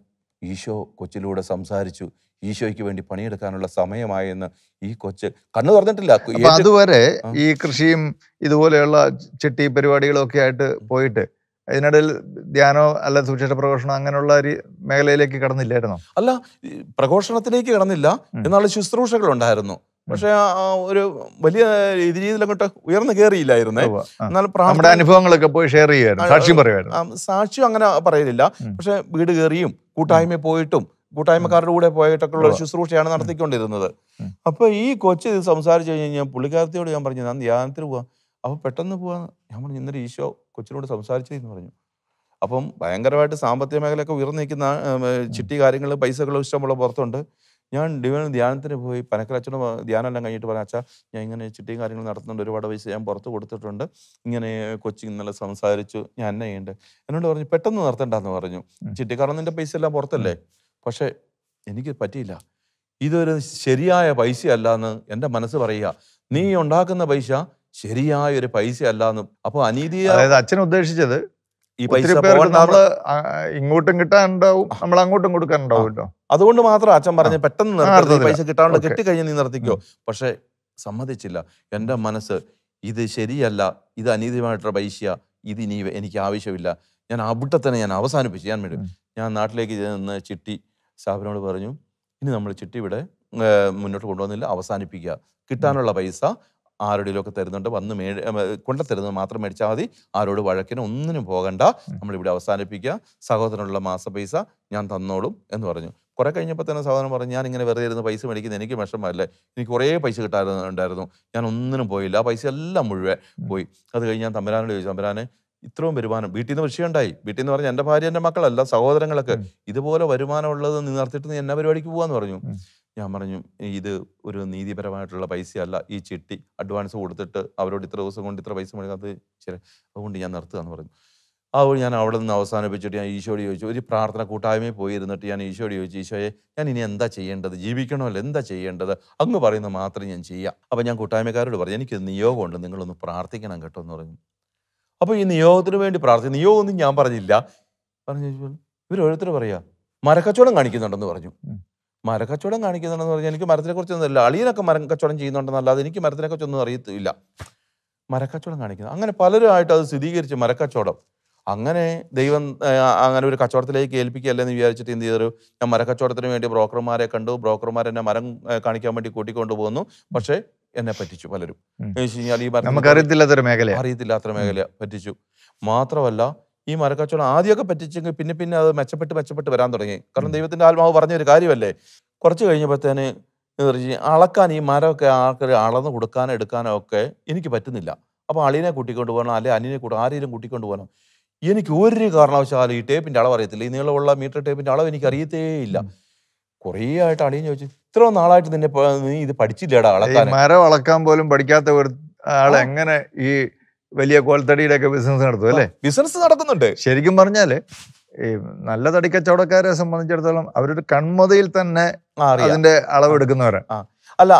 ഈശോ കൊച്ചിലൂടെ സംസാരിച്ചു ഈശോയ്ക്ക് വേണ്ടി പണിയെടുക്കാനുള്ള സമയമായെന്ന് ഈ കൊച്ച് കണ്ണു തുറന്നിട്ടില്ല അതുവരെ ഈ കൃഷിയും ഇതുപോലെയുള്ള ചെട്ടി പരിപാടികളും ഒക്കെ ആയിട്ട് പോയിട്ട് അതിനിടയിൽ ധ്യാനോ അല്ല സുവിശേഷ പ്രഘോഷണം അങ്ങനെയുള്ള ഒരു മേഖലയിലേക്ക് കടന്നില്ലായിരുന്നു അല്ല പ്രഘോഷണത്തിലേക്ക് കടന്നില്ല എന്നാൽ ശുശ്രൂഷകൾ ഉണ്ടായിരുന്നു പക്ഷെ ഒരു വലിയ രീതിയിലങ്ങോട്ട് ഉയർന്നു കയറിയില്ലായിരുന്നേ എന്നാൽ നമ്മുടെ അനുഭവങ്ങളൊക്കെ പോയി ഷെയർ ചെയ്യാൻ സാക്ഷ്യം പറയുമായിരുന്നു സാക്ഷ്യം അങ്ങനെ പറയലില്ല പക്ഷെ വീട് കയറിയും കൂട്ടായ്മ പോയിട്ടും കൂട്ടായ്മക്കാരുടെ കൂടെ പോയിട്ടൊക്കെ ഉള്ള ശുശ്രൂഷയാണ് നടത്തിക്കൊണ്ടിരുന്നത് അപ്പൊ ഈ കൊച്ചു ഇത് സംസാരിച്ചു കഴിഞ്ഞ് കഴിഞ്ഞാൽ പുള്ളിക്കാരത്തിയോട് ഞാൻ പറഞ്ഞു ഞാൻ ധ്യാനത്തിന് പോവാ അപ്പൊ പെട്ടെന്ന് പോവാന്ന് ഞാൻ പറഞ്ഞു ഇന്നലെ ഈശോ കൊച്ചിനോട് എന്ന് പറഞ്ഞു അപ്പം ഭയങ്കരമായിട്ട് സാമ്പത്തിക മേഖലയൊക്കെ ഉയർന്നിരിക്കുന്ന ചിട്ടി കാര്യങ്ങൾ പൈസകൾ ഇഷ്ടമുള്ള പുറത്തുണ്ട് ഞാൻ ഡിവൈൻ ധ്യാനത്തിന് പോയി പനക്കൽ അച്ഛനും ധ്യാനമെല്ലാം കഴിഞ്ഞിട്ട് പറഞ്ഞ അച്ഛാ ഞാൻ ഇങ്ങനെ ചിട്ടിയും കാര്യങ്ങൾ നടത്തുന്നുണ്ട് ഒരുപാട് പൈസ ഞാൻ പുറത്ത് കൊടുത്തിട്ടുണ്ട് ഇങ്ങനെ കൊച്ചി ഇന്നലെ സംസാരിച്ചു ഞാൻ എന്നെ ഉണ്ട് എന്നോട് പറഞ്ഞു പെട്ടെന്ന് നിർത്തണ്ടെന്ന് പറഞ്ഞു ചിട്ടിക്കാരൻ നിന്റെ പൈസ എല്ലാം പുറത്തല്ലേ പക്ഷേ എനിക്ക് പറ്റിയില്ല ഇതൊരു ശരിയായ അല്ല എന്ന് എൻ്റെ മനസ്സ് പറയുക നീ ഉണ്ടാക്കുന്ന പൈസ ശരിയായ ഒരു പൈസ അല്ല എന്ന് അപ്പൊ അനീതി അച്ഛൻ ഉദ്ദേശിച്ചത് ഈ പൈസ നമ്മള് ഇങ്ങോട്ടും കിട്ടാനുണ്ടാവും നമ്മൾ അങ്ങോട്ടും കൊടുക്കാനുണ്ടാവും കേട്ടോ അതുകൊണ്ട് മാത്രം അച്ഛൻ പറഞ്ഞ് പെട്ടെന്ന് നിർത്തി ഈ പൈസ കിട്ടാണ്ട് കെട്ടിക്കഴിഞ്ഞ് നീ നിർത്തിക്കോ പക്ഷെ സമ്മതിച്ചില്ല എൻ്റെ മനസ്സ് ഇത് ശരിയല്ല ഇത് അനീതിമായിട്ടുള്ള പൈസ ഇത് ഇനി എനിക്ക് ആവശ്യമില്ല ഞാൻ അവിടെ തന്നെ ഞാൻ അവസാനിപ്പിച്ചു ഞാൻ വേണ്ടി ഞാൻ നാട്ടിലേക്ക് ചെന്ന് ചിട്ടി സ്ഥാപനോട് പറഞ്ഞു ഇനി നമ്മൾ ചിട്ടി ഇവിടെ മുന്നോട്ട് കൊണ്ടുവന്നില്ല അവസാനിപ്പിക്കുക കിട്ടാനുള്ള പൈസ ആരുടെയിലൊക്കെ തരുന്നുണ്ട് വന്ന് മേ തരുന്നത് മാത്രം മേടിച്ചാൽ മതി ആരോട് വഴക്കിന് ഒന്നിനും പോകണ്ട നമ്മളിവിടെ അവസാനിപ്പിക്കുക സഹോദരനുള്ള മാസ പൈസ ഞാൻ തന്നോളും എന്ന് പറഞ്ഞു കുറെ കഴിഞ്ഞപ്പോൾ തന്നെ സാധനം പറഞ്ഞു ഞാൻ ഇങ്ങനെ വെറുതെ ഇരുന്ന് പൈസ മേടിക്കുന്നത് എനിക്ക് വിഷമല്ലേ എനിക്ക് കുറേ പൈസ കിട്ടാറുണ്ടായിരുന്നു ഉണ്ടായിരുന്നു ഞാൻ ഒന്നിനും പോയില്ല ആ പൈസ എല്ലാം മുഴുവൻ പോയി അത് കഴിഞ്ഞ് ഞാൻ തമ്പരാനോട് ചോദിച്ചു തമ്പരാന് ഇത്രയും വരുമാനം വീട്ടിൽ നിന്ന് വിഷയമുണ്ടായി വീട്ടിൽ നിന്ന് പറഞ്ഞ എൻ്റെ ഭാര്യ എൻ്റെ മക്കളല്ല സഹോദരങ്ങളൊക്കെ ഇതുപോലെ വരുമാനം നിർത്തിയിട്ട് നീ എന്നാ പരിപാടിക്ക് പോകാന്ന് പറഞ്ഞു ഞാൻ പറഞ്ഞു ഇത് ഒരു നീതിപരമായിട്ടുള്ള പൈസയല്ല ഈ ചിട്ടി അഡ്വാൻസ് കൊടുത്തിട്ട് അവരോട് ഇത്ര ദിവസം കൊണ്ട് ഇത്ര പൈസ മേടിക്കാത്തത് അതുകൊണ്ട് ഞാൻ നിർത്തുക എന്ന് പറഞ്ഞു അതുകൊണ്ട് ഞാൻ അവിടെ നിന്ന് അവസാനിപ്പിച്ചിട്ട് ഞാൻ ഈശോയോട് ചോദിച്ചു ഒരു പ്രാർത്ഥന കൂട്ടായ്മയിൽ പോയി ഇരുന്നിട്ട് ഞാൻ ഈശോയോട് ചോദിച്ചു ഈശോയെ ഞാൻ ഇനി എന്താ ചെയ്യേണ്ടത് ജീവിക്കണമല്ലോ എന്താ ചെയ്യേണ്ടത് അങ്ങ് പറയുന്നത് മാത്രം ഞാൻ ചെയ്യാം അപ്പോൾ ഞാൻ കൂട്ടായ്മക്കാരോട് പറഞ്ഞു എനിക്ക് നിയോഗമുണ്ട് നിങ്ങളൊന്ന് പ്രാർത്ഥിക്കണം കേട്ടോ എന്ന് പറഞ്ഞു അപ്പോൾ ഈ നിയോഗത്തിന് വേണ്ടി പ്രാർത്ഥിച്ചു നിയോഗമൊന്നും ഞാൻ പറഞ്ഞില്ല പറഞ്ഞു ഇവരോരോരുത്തർ പറയുക മരക്കച്ചവടം കാണിക്കുന്നുണ്ടെന്ന് പറഞ്ഞു മരക്കച്ചവടം കാണിക്കുന്നുണ്ടെന്ന് പറഞ്ഞാൽ എനിക്ക് മരത്തിനെക്കുറിച്ചൊന്നും അല്ല അളിയനൊക്കെ മരം കച്ചവടം ചെയ്യുന്നുണ്ടെന്നല്ലാതെ എനിക്ക് കുറിച്ചൊന്നും അറിയത്തില്ല മരക്കച്ചവടം കാണിക്കുന്നത് അങ്ങനെ പലരുമായിട്ട് അത് സ്ഥിരീകരിച്ച് മരക്കച്ചവടം അങ്ങനെ ദൈവം അങ്ങനെ ഒരു കച്ചവടത്തിലേക്ക് ഏൽപ്പിക്കുകയല്ല എന്ന് വിചാരിച്ചിട്ട് എന്ത് ചെയ്തൊരു ഞാൻ മരക്കച്ചവടത്തിന് വേണ്ടി ബ്രോക്കർമാരെ കണ്ടു ബ്രോക്കർമാർ എന്നെ മരം കാണിക്കാൻ വേണ്ടി കൂട്ടിക്കൊണ്ടു പോകുന്നു പക്ഷേ എന്നെ പറ്റിച്ചു പലരും ഈ നമുക്കറിയത്തില്ലാത്തൊരു മേഖല അറിയത്തില്ലാത്തൊരു മേഖല പറ്റിച്ചു മാത്രമല്ല ഈ മരക്കച്ചവടം ആദ്യമൊക്കെ പറ്റിച്ചെങ്കിൽ പിന്നെ പിന്നെ അത് മെച്ചപ്പെട്ട് മെച്ചപ്പെട്ട് വരാൻ തുടങ്ങി കാരണം ദൈവത്തിന്റെ ആത്മാവ് പറഞ്ഞ ഒരു കാര്യമല്ലേ കുറച്ച് കഴിഞ്ഞപ്പോഴത്തേന് അളക്കാൻ ഈ മരമൊക്കെ ആൾക്കാർ അളന്ന് കൊടുക്കാനോ എടുക്കാനോ ഒക്കെ എനിക്ക് പറ്റുന്നില്ല അപ്പോൾ അളിനെ കൂട്ടിക്കൊണ്ട് പോകണം അല്ലെ അനിനെ കൂട്ടി ആരെയും കൂട്ടിക്കൊണ്ട് പോകണം എനിക്ക് ഒരു കാരണവശാലും ഈ ടേപ്പിൻ്റെ അളവ് അറിയത്തില്ല ഈ നീളമുള്ള മീറ്റർ ടേപ്പിൻ്റെ അളവ് എനിക്ക് അറിയത്തേ ഇല്ല കുറേ ആയിട്ട് അളിയും ചോദിച്ചു ഇത്ര നാളായിട്ട് നിന്നെ നീ ഇത് പഠിച്ചില്ലേടാ അളക്കാൻ മരം അളക്കാൻ പോലും പഠിക്കാത്ത ഒരു ആൾ എങ്ങനെ ഈ വലിയ കോൽത്തടിയുടെ ഒക്കെ ബിസിനസ് നടത്തും അല്ലേ ബിസിനസ് നടക്കുന്നുണ്ട് ശരിക്കും പറഞ്ഞാല് ഈ നല്ല തടിക്കച്ചവടക്കാരെ സംബന്ധിച്ചിടത്തോളം അവരൊരു കൺമതയിൽ തന്നെ അതിന്റെ അളവ് അളവെടുക്കുന്നവരാണ് അല്ല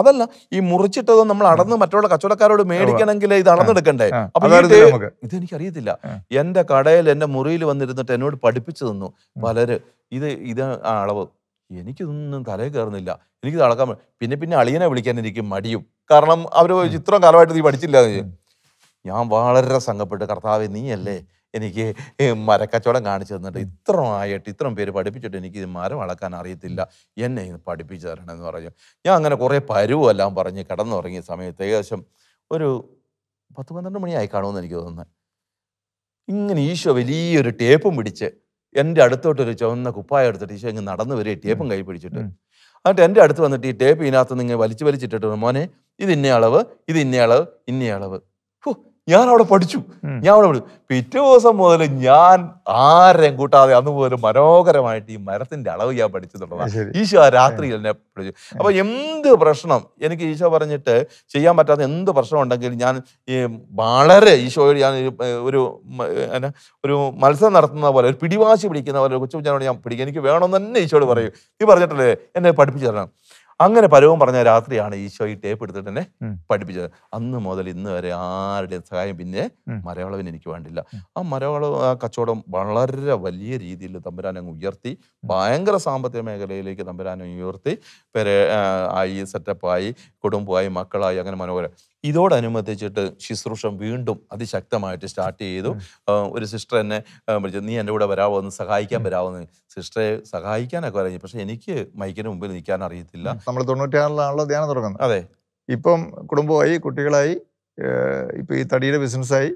അതല്ല ഈ മുറിച്ചിട്ടത് നമ്മൾ അടന്ന് മറ്റുള്ള കച്ചവടക്കാരോട് മേടിക്കണമെങ്കിൽ ഇത് അളന്നെടുക്കണ്ടേ അപ്പൊ ഇതെനിക്ക് അറിയത്തില്ല എന്റെ കടയിൽ എന്റെ മുറിയിൽ വന്നിരുന്നിട്ട് എന്നോട് പഠിപ്പിച്ചു തന്നു പലര് ഇത് ഇത് അളവ് എനിക്കിതൊന്നും തലയിൽ കയറുന്നില്ല എനിക്ക് അളക്കാൻ പിന്നെ പിന്നെ അളിയനെ വിളിക്കാൻ എനിക്ക് മടിയും കാരണം അവര് ഇത്രയും കാലമായിട്ട് നീ പഠിച്ചില്ല ഞാൻ വളരെ സംഘപ്പെട്ട് കർത്താവ് നീയല്ലേ എനിക്ക് മരക്കച്ചവടം കാണിച്ചു തന്നിട്ട് ഇത്രമായിട്ട് ഇത്രയും പേര് പഠിപ്പിച്ചിട്ട് എനിക്ക് ഇത് മരം അളക്കാൻ അറിയത്തില്ല എന്നെ ഇത് പഠിപ്പിച്ചു തരണമെന്ന് പറഞ്ഞു ഞാൻ അങ്ങനെ കുറേ പരുവെല്ലാം പറഞ്ഞ് കിടന്നുറങ്ങിയ സമയത്ത് ഏകദേശം ഒരു പത്ത് പന്ത്രണ്ട് മണിയായി കാണുമെന്ന് എനിക്ക് തോന്നുന്നത് ഇങ്ങനെ ഈശോ വലിയൊരു ടേപ്പും പിടിച്ച് എൻ്റെ അടുത്തോട്ടൊരു ചുവന്ന കുപ്പായ എടുത്തിട്ട് ഈശോ ഇങ്ങനെ നടന്നു വരെ ടേപ്പും കൈ പിടിച്ചിട്ട് എന്നിട്ട് എൻ്റെ അടുത്ത് വന്നിട്ട് ഈ ടേപ്പ് ഇതിനകത്ത് നിങ്ങൾ വലിച്ചു വലിച്ചിട്ടിട്ട് മോനെ ഇത് ഇന്ന അളവ് ഇത് ഇന്ന അളവ് ഇന്ന അളവ് ഞാൻ അവിടെ പഠിച്ചു ഞാൻ അവിടെ പഠിച്ചു പിറ്റേ ദിവസം മുതൽ ഞാൻ ആരെയും കൂട്ടാതെ അന്ന് മുതൽ മനോഹരമായിട്ട് ഈ മരത്തിന്റെ അളവ് ഞാൻ പഠിച്ചെന്നുള്ളതാണ് ഈശോ ആ രാത്രിയിൽ എന്നെ പഠിച്ചു അപ്പൊ എന്ത് പ്രശ്നം എനിക്ക് ഈശോ പറഞ്ഞിട്ട് ചെയ്യാൻ പറ്റാത്ത എന്ത് പ്രശ്നം ഉണ്ടെങ്കിൽ ഞാൻ ഈ വളരെ ഈശോയോട് ഞാൻ ഒരു ഒരു മത്സരം നടത്തുന്ന പോലെ ഒരു പിടിവാശി പിടിക്കുന്ന പോലെ കൊച്ചു ഞാൻ പിടിക്കും എനിക്ക് വേണമെന്ന് തന്നെ ഈശോട് പറയും നീ പറഞ്ഞിട്ടല്ലേ എന്നെ പഠിപ്പിച്ചു തരണം അങ്ങനെ പലവും പറഞ്ഞ രാത്രിയാണ് ഈശോ ഈ ടേപ്പ് എടുത്തിട്ട് തന്നെ പഠിപ്പിച്ചത് അന്ന് മുതൽ ഇന്ന് വരെ ആരുടെയും സഹായം പിന്നെ മരവളവിന് എനിക്ക് വേണ്ടില്ല ആ മരവളവ് ആ കച്ചവടം വളരെ വലിയ രീതിയിൽ അങ്ങ് ഉയർത്തി ഭയങ്കര സാമ്പത്തിക മേഖലയിലേക്ക് തമ്പുരാനെ ഉയർത്തി പേരെ ആയി സെറ്റപ്പായി കുടുംബമായി മക്കളായി അങ്ങനെ മനോഹരം ഇതോടനുബന്ധിച്ചിട്ട് ശുശ്രൂഷം വീണ്ടും അതിശക്തമായിട്ട് സ്റ്റാർട്ട് ചെയ്തു ഒരു സിസ്റ്റർ എന്നെ വിളിച്ചു നീ എൻ്റെ കൂടെ വരാമോ എന്ന് സഹായിക്കാൻ വരാമോ എന്ന് സിസ്റ്ററെ സഹായിക്കാനൊക്കെ പറഞ്ഞു പക്ഷെ എനിക്ക് മൈക്കിന് മുമ്പിൽ നിൽക്കാൻ അറിയത്തില്ല നമ്മൾ തൊണ്ണൂറ്റിയാറിലാണല്ലോ ധ്യാനം തുടങ്ങുന്നത് അതെ ഇപ്പം കുടുംബമായി കുട്ടികളായി ഇപ്പൊ ഈ തടിയുടെ ബിസിനസ്സായി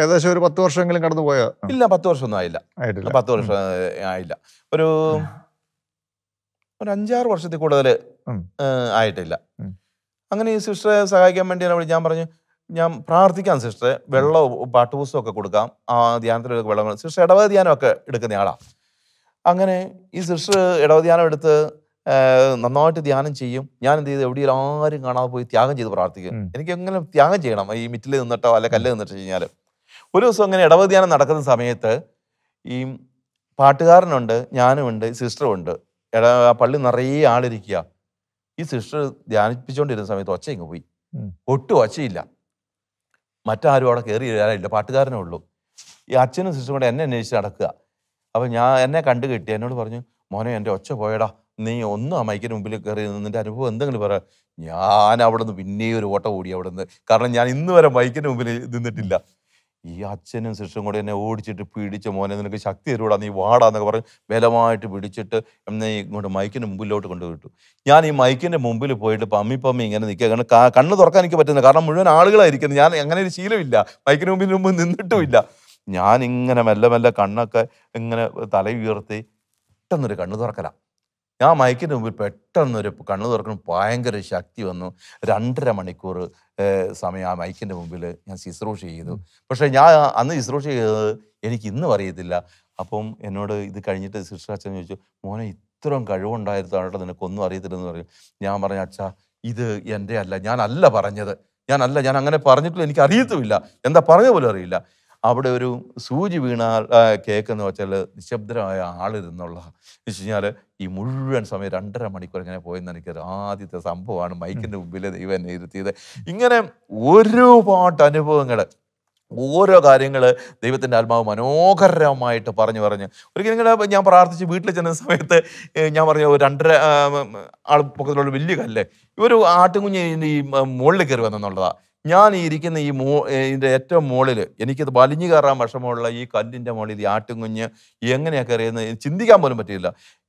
ഏകദേശം ഒരു പത്ത് വർഷമെങ്കിലും കടന്നു പോയോ ഇല്ല പത്ത് വർഷമൊന്നും ആയില്ല ആയിട്ടില്ല പത്ത് വർഷം ആയില്ല ഒരു ഒരു അഞ്ചാറ് വർഷത്തിൽ കൂടുതൽ ആയിട്ടില്ല അങ്ങനെ ഈ സിസ്റ്ററെ സഹായിക്കാൻ വേണ്ടി അവിടെ ഞാൻ പറഞ്ഞു ഞാൻ പ്രാർത്ഥിക്കാം സിസ്റ്ററെ വെള്ളവും ഒക്കെ കൊടുക്കാം ആ ധ്യാനത്തിലൊക്കെ വെള്ളം സിസ്റ്റർ ഇടവക ധ്യാനമൊക്കെ എടുക്കുന്ന ആളാണ് അങ്ങനെ ഈ സിസ്റ്റർ ഇടവ ധ്യാനം എടുത്ത് നന്നായിട്ട് ധ്യാനം ചെയ്യും ഞാൻ എന്ത് ചെയ്ത് എവിടെയും ആരും കാണാതെ പോയി ത്യാഗം ചെയ്ത് പ്രാർത്ഥിക്കും എനിക്ക് എങ്ങനെ ത്യാഗം ചെയ്യണം ഈ മിറ്റിൽ നിന്നിട്ടോ അല്ലെ കല്ല് നിന്നിട്ട് കഴിഞ്ഞാൽ ഒരു ദിവസം അങ്ങനെ ഇടവ ധ്യാനം നടക്കുന്ന സമയത്ത് ഈ പാട്ടുകാരനുണ്ട് ഞാനുമുണ്ട് സിസ്റ്ററും ഉണ്ട് പള്ളി നിറയെ ആളിരിക്കുക ഈ സിസ്റ്റർ ധ്യാനിപ്പിച്ചുകൊണ്ടിരുന്ന സമയത്ത് ഒച്ച ഇങ്ങ് പോയി ഒട്ടും ഒച്ചയില്ല മറ്റാരും അവിടെ കയറി വരാനില്ല പാട്ടുകാരനേ ഉള്ളൂ ഈ അച്ഛനും സിസ്റ്ററും കൂടെ എന്നെ അന്വേഷിച്ച് നടക്കുക അപ്പം ഞാൻ എന്നെ കണ്ടു കിട്ടി എന്നോട് പറഞ്ഞു മോനെ എൻ്റെ ഒച്ച പോയടാ നീ ഒന്നും ആ മൈക്കിന് മുമ്പിൽ കയറി നിന്റെ അനുഭവം എന്തെങ്കിലും പറ ഞാൻ അവിടെ നിന്ന് പിന്നെയും ഒരു ഓട്ടം ഓടി അവിടെ നിന്ന് കാരണം ഞാൻ ഇന്ന് വരെ മൈക്കിന് മുമ്പിൽ നിന്നിട്ടില്ല ഈ അച്ഛനും ശിഷ്യം കൂടെ എന്നെ ഓടിച്ചിട്ട് പിടിച്ച മോനെ നിനക്ക് ശക്തി തരൂടാ നീ വാടാന്നൊക്കെ പറഞ്ഞ് ബലമായിട്ട് പിടിച്ചിട്ട് എന്നെ ഇങ്ങോട്ട് മൈക്കിൻ്റെ മുമ്പിലോട്ട് കൊണ്ടുപോയിട്ടു ഞാൻ ഈ മൈക്കിൻ്റെ മുമ്പിൽ പോയിട്ട് പമ്മി പമ്മി ഇങ്ങനെ നിൽക്കുക കാരണം കണ്ണ് തുറക്കാൻ എനിക്ക് പറ്റുന്നില്ല കാരണം മുഴുവൻ ആളുകളായിരിക്കുന്നത് ഞാൻ അങ്ങനെ ഒരു ശീലമില്ല മൈക്കിന് മുമ്പിൽ മുമ്പ് നിന്നിട്ടുമില്ല ഞാൻ ഇങ്ങനെ മെല്ലെ മെല്ലെ കണ്ണൊക്കെ ഇങ്ങനെ തല ഉയർത്തി പെട്ടെന്നൊരു കണ്ണ് തുറക്കല ഞാൻ മയക്കിൻ്റെ മുമ്പിൽ പെട്ടെന്നൊരു കണ്ണു തുറക്കണം ഭയങ്കര ശക്തി വന്നു രണ്ടര മണിക്കൂർ സമയം ആ മൈക്കിൻ്റെ മുമ്പിൽ ഞാൻ ശുശ്രൂഷ ചെയ്തു പക്ഷേ ഞാൻ അന്ന് ശുശ്രൂഷ ചെയ്തത് എനിക്ക് ഇന്നും അറിയത്തില്ല അപ്പം എന്നോട് ഇത് കഴിഞ്ഞിട്ട് അച്ഛൻ ചോദിച്ചു മോനെ ഇത്രയും കഴിവുണ്ടായിരുന്നാണല്ലോ നിനക്കൊന്നും അറിയത്തില്ലെന്ന് പറഞ്ഞു ഞാൻ പറഞ്ഞു അച്ഛാ ഇത് എൻ്റെ അല്ല ഞാനല്ല പറഞ്ഞത് ഞാനല്ല ഞാൻ അങ്ങനെ പറഞ്ഞിട്ടില്ല എനിക്ക് അറിയത്തുമില്ല എന്താ പറഞ്ഞ പോലും അറിയില്ല അവിടെ ഒരു സൂചി വീണാൽ കേൾക്കുന്ന വെച്ചാൽ നിശബ്ദരായ ആളിരുന്നുള്ള എന്ന് വെച്ച് കഴിഞ്ഞാൽ ഈ മുഴുവൻ സമയം രണ്ടര മണിക്കൂർ ഇങ്ങനെ പോയെന്ന് എനിക്ക് ആദ്യത്തെ സംഭവമാണ് മൈക്കിൻ്റെ മുമ്പിൽ ദൈവം എന്നെ ഇരുത്തിയത് ഇങ്ങനെ ഒരുപാട് അനുഭവങ്ങൾ ഓരോ കാര്യങ്ങൾ ദൈവത്തിൻ്റെ ആത്മാവ് മനോഹരമായിട്ട് പറഞ്ഞു പറഞ്ഞ് ഒരിക്കലും നിങ്ങൾ ഞാൻ പ്രാർത്ഥിച്ച് വീട്ടിൽ ചെന്ന സമയത്ത് ഞാൻ പറഞ്ഞു രണ്ടര ആൾ പൊക്കത്തിലുള്ള വലിയ കല്ലേ ഇവർ ആട്ടുംകുഞ്ഞ് ഈ മുകളിൽ കയറി വന്നെന്നുള്ളതാണ് ഞാൻ ഈ ഇരിക്കുന്ന ഈ മോ ഇതിൻ്റെ ഏറ്റവും മുകളിൽ എനിക്കത് വലിഞ്ഞു കയറാൻ വിഷമമുള്ള ഈ കല്ലിൻ്റെ മുകളിൽ ഈ ആട്ടുംകുഞ്ഞ് എങ്ങനെയാണ് കയറിയെന്ന് ചിന്തിക്കാൻ പോലും പറ്റില്ല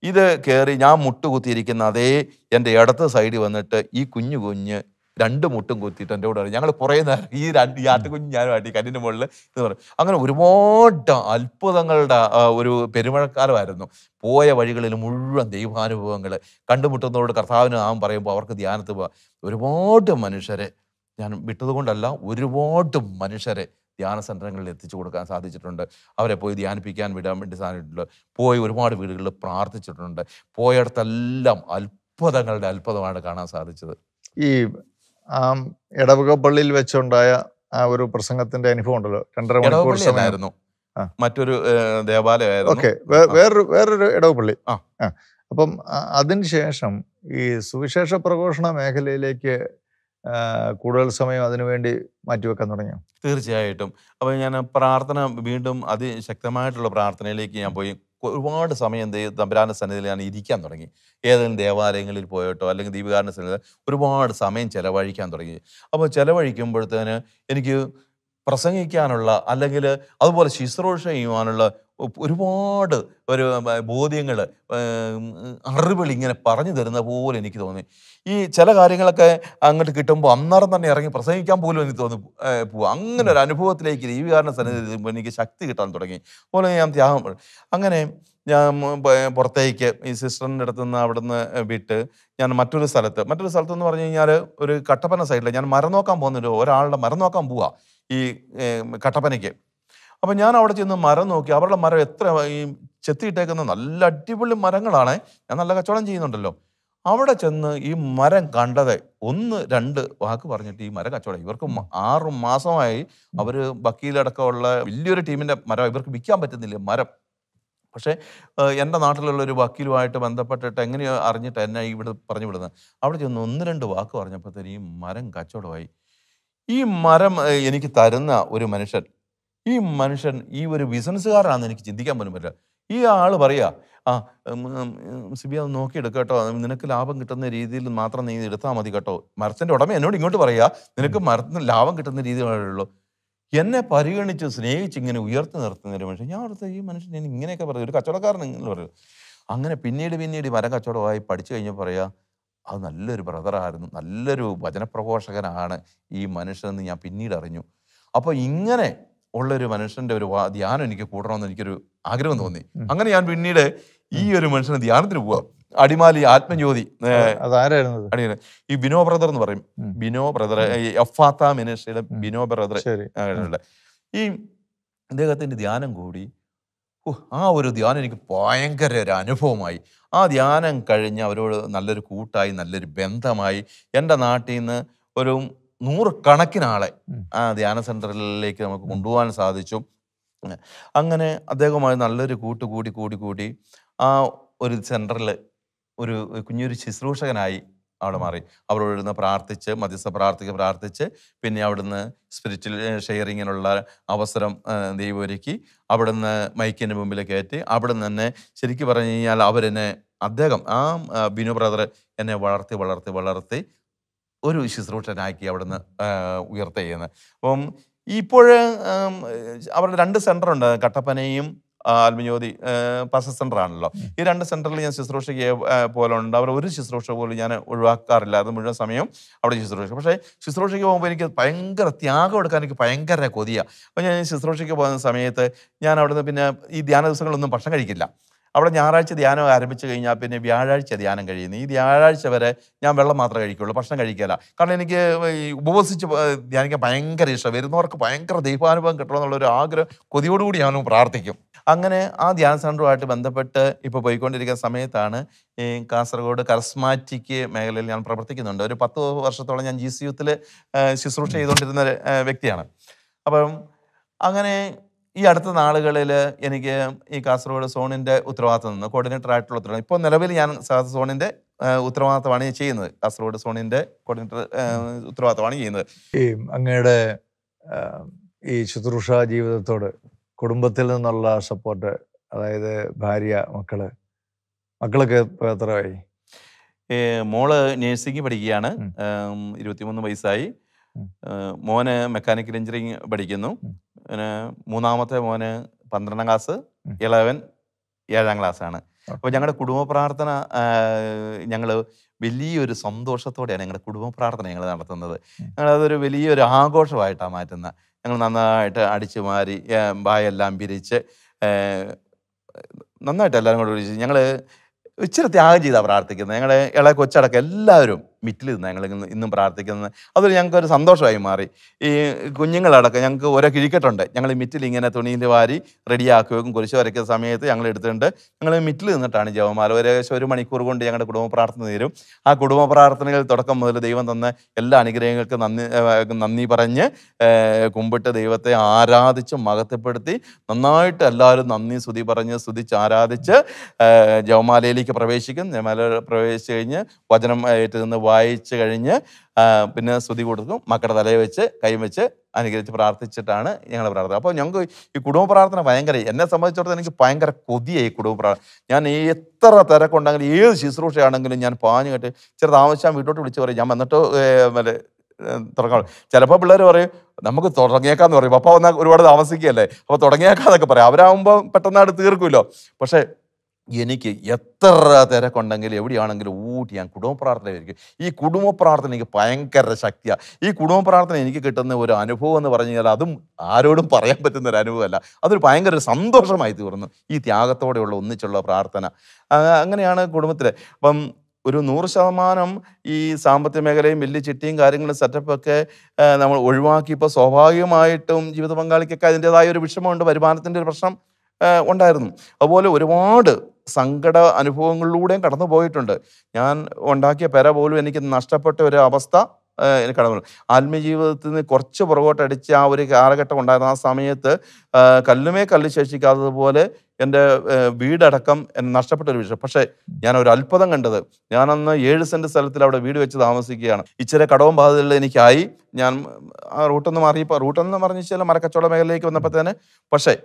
ഇത് കയറി ഞാൻ മുട്ടുകുത്തിയിരിക്കുന്ന അതേ എൻ്റെ ഇടത്ത് സൈഡിൽ വന്നിട്ട് ഈ കുഞ്ഞു കുഞ്ഞ് രണ്ട് മുട്ടും കുത്തിയിട്ട് എൻ്റെ കൂടെ ഞങ്ങൾ കുറേ നേരം ഈ രണ്ട് ഞാൻ ആട്ടി കല്ലിൻ്റെ മുകളിൽ എന്ന് പറയും അങ്ങനെ ഒരുപാട് അത്ഭുതങ്ങളുടെ ഒരു പെരുമഴക്കാലമായിരുന്നു പോയ വഴികളിൽ മുഴുവൻ ദൈവാനുഭവങ്ങൾ കണ്ടുമുട്ടുന്നവരോട് കർത്താവിന് പറയുമ്പോൾ അവർക്ക് ധ്യാനത്ത് പോവാം ഒരുപാട് മനുഷ്യരെ ഞാൻ വിട്ടതുകൊണ്ടല്ല ഒരുപാട് മനുഷ്യരെ ധ്യാന സെൻ്ററുകളിൽ എത്തിച്ചു കൊടുക്കാൻ സാധിച്ചിട്ടുണ്ട് അവരെ പോയി ധ്യാനിപ്പിക്കാൻ വിടാൻ വേണ്ടി സാധിച്ചിട്ടുണ്ട് പോയി ഒരുപാട് വീടുകളിൽ പ്രാർത്ഥിച്ചിട്ടുണ്ട് പോയടത്തെല്ലാം അത്ഭുതങ്ങളുടെ അത്ഭുതമാണ് കാണാൻ സാധിച്ചത് ഈ ഇടവക പള്ളിയിൽ വെച്ചുണ്ടായ ആ ഒരു പ്രസംഗത്തിന്റെ അനുഭവം ഉണ്ടല്ലോ രണ്ടര മണിക്കൂർ സമയമായിരുന്നു മറ്റൊരു ദേവാലയമായിരുന്നു ഓക്കെ വേറൊരു വേറൊരു പള്ളി ആ അപ്പം അതിനുശേഷം ഈ സുവിശേഷ പ്രഘോഷണ മേഖലയിലേക്ക് കൂടുതൽ സമയം അതിനുവേണ്ടി മാറ്റിവെക്കാൻ തുടങ്ങി തീർച്ചയായിട്ടും അപ്പോൾ ഞാൻ പ്രാർത്ഥന വീണ്ടും അതിശക്തമായിട്ടുള്ള പ്രാർത്ഥനയിലേക്ക് ഞാൻ പോയി ഒരുപാട് സമയം തമ്പരാന സന്നിധിയിൽ ഞാൻ ഇരിക്കാൻ തുടങ്ങി ഏതെങ്കിലും ദേവാലയങ്ങളിൽ പോയിട്ടോ അല്ലെങ്കിൽ ദീപകാരണ സന്നിധിയിൽ ഒരുപാട് സമയം ചിലവഴിക്കാൻ തുടങ്ങി അപ്പോൾ ചെലവഴിക്കുമ്പോഴത്തേന് എനിക്ക് പ്രസംഗിക്കാനുള്ള അല്ലെങ്കിൽ അതുപോലെ ശുശ്രൂഷ ചെയ്യുവാനുള്ള ഒരുപാട് ഒരു ബോധ്യങ്ങൾ അറിവുകൾ ഇങ്ങനെ പറഞ്ഞു തരുന്ന പോലെ എനിക്ക് തോന്നി ഈ ചില കാര്യങ്ങളൊക്കെ അങ്ങോട്ട് കിട്ടുമ്പോൾ അന്നേരം തന്നെ ഇറങ്ങി പ്രസംഗിക്കാൻ പോലും എനിക്ക് തോന്നി പോകും അങ്ങനെ ഒരു അനുഭവത്തിലേക്ക് ദൈവികാരണ സന്നിധി എനിക്ക് ശക്തി കിട്ടാൻ തുടങ്ങി അതുപോലെ ഞാൻ ത്യാഗം അങ്ങനെ ഞാൻ പുറത്തേക്ക് ഈ സിസ്റ്ററിൻ്റെ അടുത്ത് നിന്ന് അവിടെ നിന്ന് വിട്ട് ഞാൻ മറ്റൊരു സ്ഥലത്ത് മറ്റൊരു സ്ഥലത്ത് എന്ന് പറഞ്ഞു കഴിഞ്ഞാൽ ഒരു കട്ടപ്പന സൈഡിൽ ഞാൻ മരം നോക്കാൻ പോകുന്നുണ്ട് ഒരാളുടെ മരം നോക്കാൻ പോവാ ഈ കട്ടപ്പനയ്ക്ക് അപ്പം ഞാൻ അവിടെ ചെന്ന് മരം നോക്കി അവരുടെ മരം എത്ര ഈ ചെത്തിയിട്ടേക്കുന്ന നല്ല അടിപൊളി മരങ്ങളാണ് ഞാൻ നല്ല കച്ചവടം ചെയ്യുന്നുണ്ടല്ലോ അവിടെ ചെന്ന് ഈ മരം കണ്ടത് ഒന്ന് രണ്ട് വാക്ക് പറഞ്ഞിട്ട് ഈ മരം കച്ചവടം ഇവർക്ക് ആറ് മാസമായി അവർ വക്കീലടക്കമുള്ള വലിയൊരു ടീമിൻ്റെ മരം ഇവർക്ക് വിൽക്കാൻ പറ്റുന്നില്ല മരം പക്ഷേ എൻ്റെ നാട്ടിലുള്ള ഒരു വക്കീലുമായിട്ട് ബന്ധപ്പെട്ടിട്ട് എങ്ങനെയോ അറിഞ്ഞിട്ട് എന്നെ ഇവിടെ പറഞ്ഞു വിടുന്നത് അവിടെ ചെന്ന് ഒന്ന് രണ്ട് വാക്ക് പറഞ്ഞപ്പോഴത്തേന് ഈ മരം കച്ചവടമായി ഈ മരം എനിക്ക് തരുന്ന ഒരു മനുഷ്യൻ ഈ മനുഷ്യൻ ഈ ഒരു ബിസിനസ്സുകാരനാണെന്ന് എനിക്ക് ചിന്തിക്കാൻ പോലും പറ്റില്ല ഈ ആൾ പറയുക ആ സിബി അത് നോക്കിയെടുക്കുക കേട്ടോ നിനക്ക് ലാഭം കിട്ടുന്ന രീതിയിൽ മാത്രം നീ എടുത്താൽ മതി കേട്ടോ മരത്തിൻ്റെ ഉടമ എന്നോട് ഇങ്ങോട്ട് പറയുക നിനക്ക് മരത്തിന് ലാഭം കിട്ടുന്ന രീതിയിലുള്ളൂ എന്നെ പരിഗണിച്ച് സ്നേഹിച്ച് ഇങ്ങനെ ഉയർത്തി നിർത്തുന്ന ഒരു മനുഷ്യൻ ഞാൻ അടുത്ത് ഈ മനുഷ്യൻ ഞാൻ ഇങ്ങനെയൊക്കെ പറയും ഒരു കച്ചവടക്കാരൻ ഇങ്ങനെ പറയും അങ്ങനെ പിന്നീട് പിന്നീട് മരം കച്ചവടമായി പഠിച്ചു കഴിഞ്ഞാൽ പറയുക അത് നല്ലൊരു ബ്രദറായിരുന്നു നല്ലൊരു വചനപ്രഘോഷകനാണ് ഈ മനുഷ്യനെന്ന് ഞാൻ പിന്നീട് അറിഞ്ഞു അപ്പോൾ ഇങ്ങനെ ഉള്ളൊരു മനുഷ്യന്റെ ഒരു ധ്യാനം എനിക്ക് കൂടണമെന്ന് എനിക്കൊരു ആഗ്രഹം തോന്നി അങ്ങനെ ഞാൻ പിന്നീട് ഈ ഒരു മനുഷ്യന് ധ്യാനത്തിന് പോവാം അടിമാലി ആത്മജ്യോതി ഈ ബിനോ ബ്രദർ എന്ന് പറയും ബിനോ ബ്രദർ എഫാത്ത മിനിസ്ട്രിയുടെ ബിനോ ബ്രദർ ഈ അദ്ദേഹത്തിന്റെ ധ്യാനം കൂടി ആ ഒരു ധ്യാനം എനിക്ക് ഭയങ്കര ഒരു അനുഭവമായി ആ ധ്യാനം കഴിഞ്ഞ് അവരോട് നല്ലൊരു കൂട്ടായി നല്ലൊരു ബന്ധമായി എൻ്റെ നാട്ടിൽ നിന്ന് ഒരു നൂറുകണക്കിനാളെ ആ ധ്യാന സെന്ററിലേക്ക് നമുക്ക് കൊണ്ടുപോകാൻ സാധിച്ചു അങ്ങനെ അദ്ദേഹവുമായി നല്ലൊരു കൂട്ട് കൂടി കൂടി കൂടി ആ ഒരു സെന്ററിൽ ഒരു കുഞ്ഞൊരു ശുശ്രൂഷകനായി അവിടെ മാറി അവരോട് ഇവിടുന്ന് പ്രാർത്ഥിച്ച് മധ്യസ്ഥ പ്രാർത്ഥിക്ക് പ്രാർത്ഥിച്ച് പിന്നെ അവിടുന്ന് സ്പിരിച്വൽ ഷെയറിങ്ങിനുള്ള അവസരം ദൈവം ഒരുക്കി അവിടുന്ന് മൈക്കിൻ്റെ മുമ്പിൽ കയറ്റി അവിടുന്ന് തന്നെ ശരിക്കും പറഞ്ഞു കഴിഞ്ഞാൽ അവരെന്നെ അദ്ദേഹം ആ ബിനു ബ്രദർ എന്നെ വളർത്തി വളർത്തി വളർത്തി ഒരു ശുശ്രൂഷനാക്കി അവിടുന്ന് ഉയർത്തുകയെന്ന് അപ്പം ഇപ്പോൾ അവരുടെ രണ്ട് ഉണ്ട് കട്ടപ്പനയും ആത്മജ്യോതി പസ ആണല്ലോ ഈ രണ്ട് സെൻ്ററിൽ ഞാൻ ശുശ്രൂഷയ്ക്ക് പോലെ ഉണ്ട് അവർ ഒരു ശുശ്രൂഷ പോലും ഞാൻ ഒഴിവാക്കാറില്ല അത് മുഴുവൻ സമയവും അവിടെ ശുശ്രൂഷ പക്ഷേ ശുശ്രൂഷയ്ക്ക് പോകുമ്പോൾ എനിക്ക് ഭയങ്കര ത്യാഗം എടുക്കാൻ എനിക്ക് ഭയങ്കര കൊതിയാണ് അപ്പോൾ ഞാൻ ശുശ്രൂഷയ്ക്ക് പോകുന്ന സമയത്ത് ഞാൻ അവിടുന്ന് പിന്നെ ഈ ധ്യാന ദിവസങ്ങളൊന്നും ഭക്ഷണം കഴിക്കില്ല അവിടെ ഞായറാഴ്ച ധ്യാനം ആരംഭിച്ചു കഴിഞ്ഞാൽ പിന്നെ വ്യാഴാഴ്ച ധ്യാനം കഴിയുന്നു ഈ വ്യാഴാഴ്ച വരെ ഞാൻ വെള്ളം മാത്രമേ കഴിക്കുള്ളൂ ഭക്ഷണം കഴിക്കില്ല കാരണം എനിക്ക് ഉപവസിച്ച് ധ്യാനിക്കാൻ ഭയങ്കര ഇഷ്ടം വരുന്നവർക്ക് ഭയങ്കര ദൈവാനുഭവം കിട്ടണമെന്നുള്ള ഒരു ആഗ്രഹം കൊതിയോടുകൂടി ഞാനും പ്രാർത്ഥിക്കും അങ്ങനെ ആ ധ്യാന സെൻ്ററുമായിട്ട് ബന്ധപ്പെട്ട് ഇപ്പോൾ പോയിക്കൊണ്ടിരിക്കുന്ന സമയത്താണ് ഈ കാസർഗോഡ് കർസ്മാറ്റിക് മേഖലയിൽ ഞാൻ പ്രവർത്തിക്കുന്നുണ്ട് ഒരു പത്ത് വർഷത്തോളം ഞാൻ ജി സി യുത്തിൽ ശുശ്രൂഷ ചെയ്തുകൊണ്ടിരുന്ന വ്യക്തിയാണ് അപ്പം അങ്ങനെ ഈ അടുത്ത നാളുകളിൽ എനിക്ക് ഈ കാസർഗോഡ് സോണിൻ്റെ ഉത്തരവാദിത്തം നിന്ന് കോർഡിനേറ്റർ ആയിട്ടുള്ള ഉത്തരവാദിത്തം ഇപ്പോൾ നിലവിൽ ഞാൻ സോണിൻ്റെ ഉത്തരവാദിത്തമാണ് ഞാൻ ചെയ്യുന്നത് കാസർഗോഡ് സോണിൻ്റെ കോർഡിനേറ്റർ ഉത്തരവാദിത്തമാണ് ചെയ്യുന്നത് ഈ അങ്ങയുടെ ഈ ശുശ്രൂഷ ജീവിതത്തോട് കുടുംബത്തിൽ നിന്നുള്ള സപ്പോർട്ട് അതായത് ഭാര്യ മക്കള് മക്കളൊക്കെ എത്രയായി മോള് നേഴ്സിംഗ് പഠിക്കുകയാണ് ഇരുപത്തിമൂന്ന് വയസ്സായി മോന് മെക്കാനിക്കൽ എഞ്ചിനീയറിംഗ് പഠിക്കുന്നു പിന്നെ മൂന്നാമത്തെ മോന് പന്ത്രണ്ടാം ക്ലാസ് ഇളവൻ ഏഴാം ക്ലാസ്സാണ് അപ്പോൾ ഞങ്ങളുടെ കുടുംബ പ്രാർത്ഥന ഞങ്ങൾ വലിയൊരു സന്തോഷത്തോടെയാണ് ഞങ്ങളുടെ കുടുംബ പ്രാർത്ഥന ഞങ്ങൾ നടത്തുന്നത് ഞങ്ങളതൊരു വലിയൊരു ആഘോഷമായിട്ടാണ് മാറ്റുന്നത് ഞങ്ങൾ നന്നായിട്ട് അടിച്ചു മാറി ബായെല്ലാം പിരിച്ച് നന്നായിട്ട് എല്ലാവരും കൂടെ വിളിച്ച് ഞങ്ങൾ ഇച്ചിരി ത്യാഗം ചെയ്താണ് പ്രാർത്ഥിക്കുന്നത് ഞങ്ങളുടെ ഇളയ കൊച്ചടക്കം എല്ലാവരും മിറ്റിലിരുന്ന് ഞങ്ങൾ ഇന്നും പ്രാർത്ഥിക്കുന്നത് അതൊരു ഞങ്ങൾക്ക് ഒരു സന്തോഷമായി മാറി ഈ കുഞ്ഞുങ്ങളടക്കം ഞങ്ങൾക്ക് ഓരോ കിഴിക്കട്ടുണ്ട് ഞങ്ങൾ മിറ്റിൽ ഇങ്ങനെ തുണീൻ്റെ വാരി റെഡിയാക്കുകയും കുറിച്ച് വരയ്ക്കുന്ന സമയത്ത് ഞങ്ങൾ എടുത്തിട്ടുണ്ട് ഞങ്ങൾ മിറ്റിൽ നിന്നിട്ടാണ് ജവമാല ഏകദേശം ഒരു മണിക്കൂർ കൊണ്ട് ഞങ്ങളുടെ കുടുംബ പ്രാർത്ഥന തീരും ആ കുടുംബ പ്രാർത്ഥനകൾ തുടക്കം മുതൽ ദൈവം തന്ന എല്ലാ അനുഗ്രഹങ്ങൾക്കും നന്ദി നന്ദി പറഞ്ഞ് കുമ്പിട്ട് ദൈവത്തെ ആരാധിച്ച് മഹത്വപ്പെടുത്തി നന്നായിട്ട് എല്ലാവരും നന്ദി സ്തുതി പറഞ്ഞ് സ്തുതിച്ച് ആരാധിച്ച് ജവമാലയിലേക്ക് പ്രവേശിക്കും ജവമാല പ്രവേശിച്ച് കഴിഞ്ഞ് വചനം ഏറ്റുനിന്ന് വായിച്ചു കഴിഞ്ഞ് പിന്നെ സ്തുതി കൊടുക്കും മക്കളുടെ തലയിൽ വെച്ച് വെച്ച് അനുഗ്രഹിച്ച് പ്രാർത്ഥിച്ചിട്ടാണ് ഞങ്ങൾ പ്രാർത്ഥന അപ്പോൾ ഞങ്ങൾക്ക് ഈ കുടുംബ പ്രാർത്ഥന ഭയങ്കര എന്നെ സംബന്ധിച്ചിടത്തോളം എനിക്ക് ഭയങ്കര കൊതിയായി കുടുംബ പ്രാർത്ഥന ഞാൻ എത്ര തിരക്കുണ്ടെങ്കിലും ഏത് ശുശ്രൂഷയാണെങ്കിലും ഞാൻ പാഞ്ഞു കേട്ട് ചില താമസിച്ചാൽ വീട്ടോട്ട് വിളിച്ച് പറയും ഞാൻ വന്നിട്ട് മറ്റേ തുടങ്ങാം ചിലപ്പോൾ പിള്ളേർ പറയും നമുക്ക് തുടങ്ങിയേക്കാന്ന് പറയും അപ്പോൾ വന്നാൽ ഒരുപാട് താമസിക്കുകയല്ലേ അപ്പോൾ തുടങ്ങിയേക്കാന്നൊക്കെ പറയാം അവരാകുമ്പോൾ പെട്ടെന്ന് അവിടെ തീർക്കുമല്ലോ പക്ഷേ എനിക്ക് എത്ര തിരക്കുണ്ടെങ്കിലും എവിടെയാണെങ്കിലും ഊട്ടി ഞാൻ കുടുംബ പ്രാർത്ഥനയായിരിക്കും ഈ കുടുംബ പ്രാർത്ഥന എനിക്ക് ഭയങ്കര ശക്തിയാണ് ഈ കുടുംബ പ്രാർത്ഥന എനിക്ക് കിട്ടുന്ന ഒരു അനുഭവം എന്ന് പറഞ്ഞു കഴിഞ്ഞാൽ അതും ആരോടും പറയാൻ പറ്റുന്ന ഒരു അനുഭവമല്ല അതൊരു ഭയങ്കര സന്തോഷമായി തീർന്നു ഈ ത്യാഗത്തോടെയുള്ള ഒന്നിച്ചുള്ള പ്രാർത്ഥന അങ്ങനെയാണ് കുടുംബത്തിൽ അപ്പം ഒരു നൂറ് ശതമാനം ഈ സാമ്പത്തിക മേഖലയും വലിയ ചിട്ടിയും കാര്യങ്ങളും സെറ്റപ്പൊക്കെ നമ്മൾ ഒഴിവാക്കി ഇപ്പോൾ സ്വാഭാവികമായിട്ടും ജീവിത പങ്കാളിക്കൊക്കെ അതിൻ്റെതായ ഒരു വിഷമമുണ്ട് വരുമാനത്തിൻ്റെ ഒരു പ്രശ്നം ഉണ്ടായിരുന്നു അതുപോലെ ഒരുപാട് സങ്കട അനുഭവങ്ങളിലൂടെയും കടന്നു പോയിട്ടുണ്ട് ഞാൻ ഉണ്ടാക്കിയ പെര പോലും എനിക്ക് നഷ്ടപ്പെട്ട ഒരു അവസ്ഥ എനിക്ക് കടന്നു ആത്മീയ ജീവിതത്തിൽ നിന്ന് കുറച്ച് പുറകോട്ടടിച്ച് ആ ഒരു കാലഘട്ടം ഉണ്ടായിരുന്ന ആ സമയത്ത് കല്ലുമേ കല്ല് ശേഷിക്കാത്തതുപോലെ എൻ്റെ വീടടക്കം നഷ്ടപ്പെട്ട ഒരു വിഷയം പക്ഷേ ഞാൻ ഒരു അത്ഭുതം കണ്ടത് ഞാനന്ന് ഏഴ് സെൻറ്റ് സ്ഥലത്തിൽ അവിടെ വീട് വെച്ച് താമസിക്കുകയാണ് ഇച്ചിരി കടവും ബാധകളിൽ എനിക്കായി ഞാൻ ആ റൂട്ടൊന്ന് മാറിയപ്പോൾ റൂട്ടെന്ന് പറഞ്ഞ് ചില മരക്കച്ചവട മേഖലയിലേക്ക് വന്നപ്പോൾ തന്നെ പക്ഷേ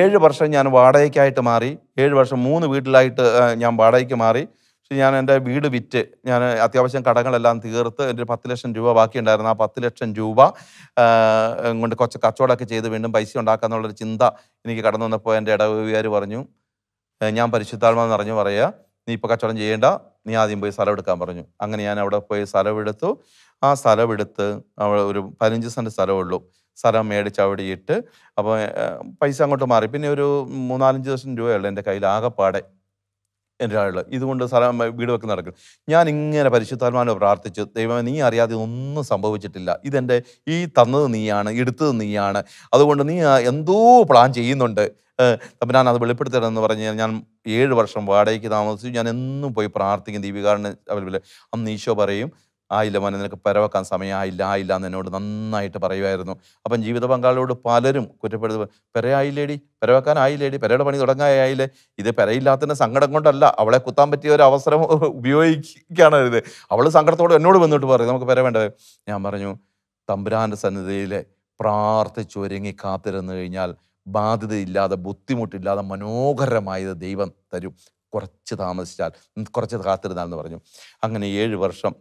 ഏഴ് വർഷം ഞാൻ വാടകയ്ക്കായിട്ട് മാറി ഏഴ് വർഷം മൂന്ന് വീട്ടിലായിട്ട് ഞാൻ വാടകയ്ക്ക് മാറി പക്ഷേ ഞാൻ എൻ്റെ വീട് വിറ്റ് ഞാൻ അത്യാവശ്യം കടങ്ങളെല്ലാം തീർത്ത് എൻ്റെ ഒരു പത്ത് ലക്ഷം രൂപ ബാക്കിയുണ്ടായിരുന്നു ആ പത്ത് ലക്ഷം രൂപ കൊണ്ട് കുറച്ച് കച്ചവടമൊക്കെ ചെയ്ത് വീണ്ടും പൈസ എന്നുള്ളൊരു ചിന്ത എനിക്ക് കടന്നു വന്നപ്പോൾ എൻ്റെ ഇടവുകാർ പറഞ്ഞു ഞാൻ പരിശുദ്ധാത്മാന്ന് പറഞ്ഞു പറയുക നീ ഇപ്പോൾ കച്ചവടം ചെയ്യേണ്ട നീ ആദ്യം പോയി സ്ഥലം എടുക്കാൻ പറഞ്ഞു അങ്ങനെ ഞാൻ അവിടെ പോയി സ്ഥലം എടുത്തു ആ സ്ഥലം എടുത്ത് അവിടെ ഒരു പതിനഞ്ച് സെൻറ്റ് സ്ഥലമുള്ളൂ സ്ഥലം മേടിച്ച് അവിടെ ഇട്ട് അപ്പോൾ പൈസ അങ്ങോട്ട് മാറി പിന്നെ ഒരു മൂന്നാലഞ്ച് ലക്ഷം രൂപയുള്ളൂ എൻ്റെ കയ്യിൽ ആകെപ്പാടെ എൻ്റെ ആളുകൾ ഇതുകൊണ്ട് സ്ഥലം വീട് വെക്കുന്ന നടക്കും ഞാൻ ഇങ്ങനെ പരിശുദ്ധാത്മാനം പ്രാർത്ഥിച്ചു ദൈവമേ നീ അറിയാതെ ഒന്നും സംഭവിച്ചിട്ടില്ല ഇതെൻ്റെ ഈ തന്നത് നീയാണ് എടുത്തത് നീയാണ് അതുകൊണ്ട് നീ എന്തോ പ്ലാൻ ചെയ്യുന്നുണ്ട് അപ്പം ഞാൻ അത് വെളിപ്പെടുത്തരുതെന്ന് പറഞ്ഞ് ഞാൻ ഏഴ് വർഷം വാടകയ്ക്ക് താമസിച്ചു ഞാൻ എന്നും പോയി പ്രാർത്ഥിക്കും ദീപികാരന് അവൈലബിൾ അന്ന് ഈശോ പറയും ആയില്ല മോനെ നിനക്ക് പരവക്കാൻ സമയമായില്ല ആയില്ല എന്ന് എന്നോട് നന്നായിട്ട് പറയുമായിരുന്നു അപ്പം ജീവിത പങ്കാളിയോട് പലരും കുറ്റപ്പെടുത്തു പെരയായില്ലേടി പെരവെക്കാനായില്ലേടി പെരയുടെ പണി തുടങ്ങാനായില്ലേ ഇത് പെരയില്ലാത്തതിൻ്റെ സങ്കടം കൊണ്ടല്ല അവളെ കുത്താൻ പറ്റിയ ഒരു അവസരം ഉപയോഗിക്കുകയാണ് ഇത് അവൾ സങ്കടത്തോട് എന്നോട് വന്നിട്ട് പറയും നമുക്ക് പെര വേണ്ടത് ഞാൻ പറഞ്ഞു തമ്പുരാൻ്റെ സന്നിധിയിൽ പ്രാർത്ഥിച്ചൊരുങ്ങി കാത്തിരുന്നു കഴിഞ്ഞാൽ ബാധ്യതയില്ലാതെ ബുദ്ധിമുട്ടില്ലാതെ മനോഹരമായത് ദൈവം തരും കുറച്ച് താമസിച്ചാൽ കുറച്ച് കാത്തിരുന്നാൽ എന്ന് പറഞ്ഞു അങ്ങനെ ഏഴ് വർഷം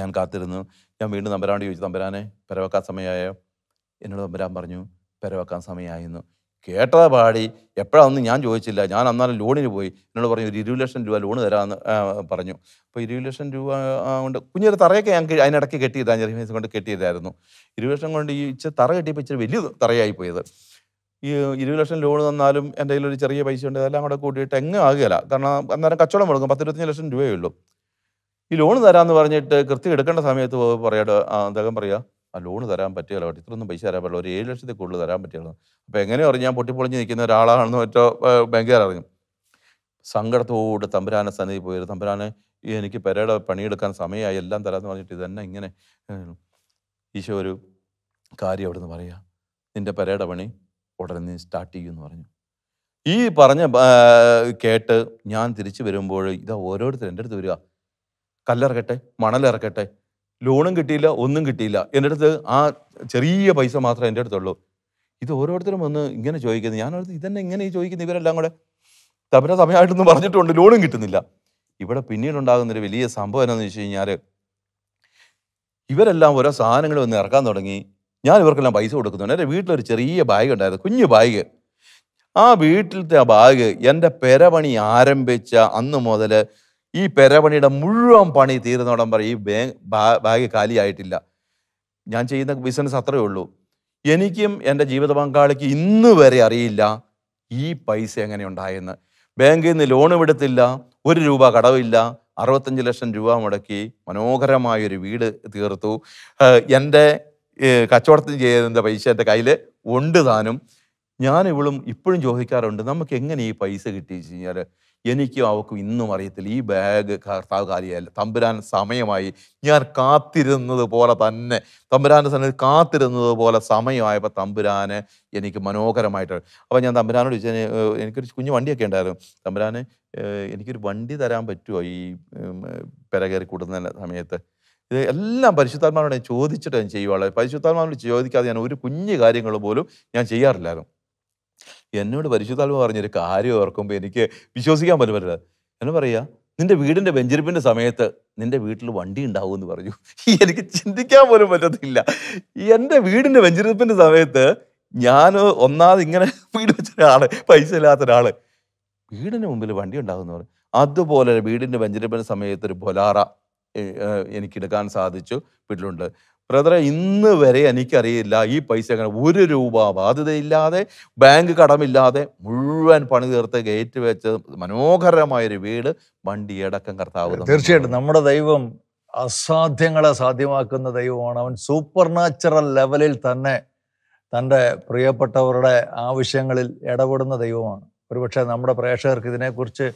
ഞാൻ കാത്തിരുന്നു ഞാൻ വീണ്ടും തമ്പരാനോട് ചോദിച്ചു തമ്പരാനെ പെരവെക്കാൻ സമയമായോ എന്നോട് തമ്പരാൻ പറഞ്ഞു പെരവെക്കാൻ സമയമായിരുന്നു കേട്ടതാ പാടി എപ്പോഴാണെന്ന് ഞാൻ ചോദിച്ചില്ല ഞാൻ അന്നാലും ലോണിന് പോയി എന്നോട് പറഞ്ഞു ഒരു ഇരുപത് ലക്ഷം രൂപ ലോൺ തരാമെന്ന് പറഞ്ഞു അപ്പോൾ ഇരുപത് ലക്ഷം രൂപ കൊണ്ട് കുഞ്ഞൊരു തറയൊക്കെ ഞാൻ അതിനിടയ്ക്ക് കെട്ടിയതാ ജെറിമേസ് കൊണ്ട് കെട്ടിയതായിരുന്നു ഇരുപത് ലക്ഷം കൊണ്ട് ഈ ഇച്ചിരി തറ കെട്ടിയപ്പോൾ ഇച്ചിരി വലിയ തറയായി പോയത് ഈ ഇരുപത് ലക്ഷം ലോൺ തന്നാലും എൻ്റെ കയ്യിലൊരു ചെറിയ പൈസ ഉണ്ട് അതെല്ലാം കൂടെ കൂട്ടിയിട്ട് എങ്ങും ആകുകയില്ല കാരണം അന്നേരം കച്ചവടം കൊടുക്കും പത്തിരുപത്തഞ്ച് ലക്ഷം രൂപയേ ഉള്ളൂ ഈ ലോൺ തരാമെന്ന് പറഞ്ഞിട്ട് കൃത്യം എടുക്കേണ്ട സമയത്ത് പറയാട് അദ്ദേഹം പറയാ ആ ലോൺ തരാൻ പറ്റിയല്ല കേട്ടോ ഇത്രയൊന്നും പൈസ തരാൻ പറ്റില്ല ഒരു ഏഴ് ലക്ഷത്തിൽ കൂടുതൽ തരാൻ പറ്റിയല്ലോ അപ്പോൾ എങ്ങനെ പറഞ്ഞു ഞാൻ പൊട്ടിപ്പൊളിഞ്ഞ് നിൽക്കുന്ന ഒരാളാണെന്ന് മറ്റോ ബാങ്കുകാർ അറിഞ്ഞു സങ്കടത്തോട് തമ്പുരാനെ സന്നിധി പോയത് തമ്പുരാനെ എനിക്ക് പെരയുടെ പണിയെടുക്കാൻ സമയമായി എല്ലാം തരാമെന്ന് പറഞ്ഞിട്ട് ഇതെന്നെ ഇങ്ങനെ ഈശോ ഒരു കാര്യം അവിടെ നിന്ന് പറയുക നിൻ്റെ പെരയുടെ പണി ഉടനെ നീ സ്റ്റാർട്ട് ചെയ്യുമെന്ന് പറഞ്ഞു ഈ പറഞ്ഞ കേട്ട് ഞാൻ തിരിച്ചു വരുമ്പോൾ ഇതാ ഓരോരുത്തർ എൻ്റെ അടുത്ത് വരിക കല്ലിറക്കട്ടെ മണലിറക്കട്ടെ ലോണും കിട്ടിയില്ല ഒന്നും കിട്ടിയില്ല എൻ്റെ അടുത്ത് ആ ചെറിയ പൈസ മാത്രമേ എൻ്റെ അടുത്തുള്ളൂ ഇത് ഓരോരുത്തരും വന്ന് ഇങ്ങനെ ചോദിക്കുന്നത് ഞാനടുത്ത് ഇതന്നെ ഇങ്ങനെ ഈ ചോദിക്കുന്നത് ഇവരെല്ലാം കൂടെ തപര സമയമായിട്ടൊന്നും പറഞ്ഞിട്ടുണ്ട് ലോണും കിട്ടുന്നില്ല ഇവിടെ പിന്നീടുണ്ടാകുന്ന ഒരു വലിയ സംഭവം എന്താണെന്ന് വെച്ച് കഴിഞ്ഞാൽ ഇവരെല്ലാം ഓരോ സാധനങ്ങൾ വന്ന് ഇറക്കാൻ തുടങ്ങി ഞാൻ ഇവർക്കെല്ലാം പൈസ കൊടുക്കുന്നുണ്ട് എൻ്റെ വീട്ടിലൊരു ചെറിയ ബാഗ് ഉണ്ടായിരുന്നു കുഞ്ഞു ബാഗ് ആ വീട്ടിലത്തെ ആ ബാഗ് എൻ്റെ പെരപണി ആരംഭിച്ച അന്ന് മുതൽ ഈ പെരപണിയുടെ മുഴുവൻ പണി തീരുന്നോടം പറയും ഈ ബാങ്ക് ബാഗ് കാലിയായിട്ടില്ല ഞാൻ ചെയ്യുന്ന ബിസിനസ് അത്രയേ ഉള്ളൂ എനിക്കും എൻ്റെ ജീവിത പങ്കാളിക്ക് ഇന്ന് വരെ അറിയില്ല ഈ പൈസ എങ്ങനെ ഉണ്ടായെന്ന് ബാങ്കിൽ നിന്ന് ലോണും എടുത്തില്ല ഒരു രൂപ കടവില്ല അറുപത്തഞ്ച് ലക്ഷം രൂപ മുടക്കി മനോഹരമായൊരു വീട് തീർത്തു എൻ്റെ കച്ചവടത്തിന് ചെയ്തതിൻ്റെ പൈസ എൻ്റെ കയ്യിൽ ഉണ്ട് താനും ഞാൻ ഇവളും ഇപ്പോഴും ചോദിക്കാറുണ്ട് നമുക്ക് എങ്ങനെ ഈ പൈസ കിട്ടി കഴിഞ്ഞാൽ എനിക്കും അവക്കും ഇന്നും അറിയത്തില്ല ഈ ബാഗ് കർത്താവ് കാര്യമല്ല തമ്പുരാൻ സമയമായി ഞാൻ കാത്തിരുന്നത് പോലെ തന്നെ തമ്പുരാൻ്റെ സമയത്ത് കാത്തിരുന്നത് പോലെ സമയമായപ്പോൾ തമ്പുരാന് എനിക്ക് മനോഹരമായിട്ട് അപ്പോൾ ഞാൻ തമ്പുരാനോട് ചോദിച്ചാൽ എനിക്കൊരു കുഞ്ഞു വണ്ടിയൊക്കെ ഉണ്ടായിരുന്നു തമ്പുരാന് എനിക്കൊരു വണ്ടി തരാൻ പറ്റുമോ ഈ പെരകയറി കൂടുന്ന സമയത്ത് ഇത് എല്ലാം പരിശുദ്ധാത്മാരോട് ഞാൻ ചോദിച്ചിട്ട് ഞാൻ ചെയ്യുവാളെ പരിശുദ്ധാത്മാരോട് ചോദിക്കാതെ ഞാൻ ഒരു കുഞ്ഞു കാര്യങ്ങൾ പോലും ഞാൻ ചെയ്യാറില്ലായിരുന്നു എന്നോട് പരിശുദ്ധാൽ പറഞ്ഞൊരു കാര്യം ഓർക്കുമ്പോൾ എനിക്ക് വിശ്വസിക്കാൻ പറ്റും പറ്റില്ല എന്നെ പറയുക നിന്റെ വീടിൻ്റെ വെഞ്ചരിപ്പിൻ്റെ സമയത്ത് നിന്റെ വീട്ടിൽ വണ്ടി ഉണ്ടാവും എന്ന് പറഞ്ഞു എനിക്ക് ചിന്തിക്കാൻ പോലും പറ്റത്തില്ല എൻ്റെ വീടിൻ്റെ വെഞ്ചരിപ്പിൻ്റെ സമയത്ത് ഞാൻ ഒന്നാമത് ഇങ്ങനെ വീട് വെച്ച ഒരാള് പൈസ ഇല്ലാത്ത ഒരാള് വീടിന് മുമ്പിൽ വണ്ടി ഉണ്ടാകുമെന്ന് പറഞ്ഞു അതുപോലെ വീടിൻ്റെ വെഞ്ചരിപ്പിൻ്റെ സമയത്ത് ഒരു പൊലാറ എനിക്കെടുക്കാൻ സാധിച്ചു വീട്ടിലുണ്ട് ബ്രദറെ ഇന്ന് വരെ എനിക്കറിയില്ല ഈ പൈസ അങ്ങനെ ഒരു രൂപ ബാധ്യതയില്ലാതെ ബാങ്ക് കടമില്ലാതെ മുഴുവൻ പണി തീർത്ത് ഗേറ്റ് വെച്ച് മനോഹരമായൊരു വീട് വണ്ടി അടക്കം കർത്താവ് തീർച്ചയായിട്ടും നമ്മുടെ ദൈവം അസാധ്യങ്ങളെ സാധ്യമാക്കുന്ന ദൈവമാണ് അവൻ സൂപ്പർ നാച്ചുറൽ ലെവലിൽ തന്നെ തൻ്റെ പ്രിയപ്പെട്ടവരുടെ ആവശ്യങ്ങളിൽ ഇടപെടുന്ന ദൈവമാണ് ഒരുപക്ഷെ നമ്മുടെ പ്രേക്ഷകർക്ക് ഇതിനെക്കുറിച്ച്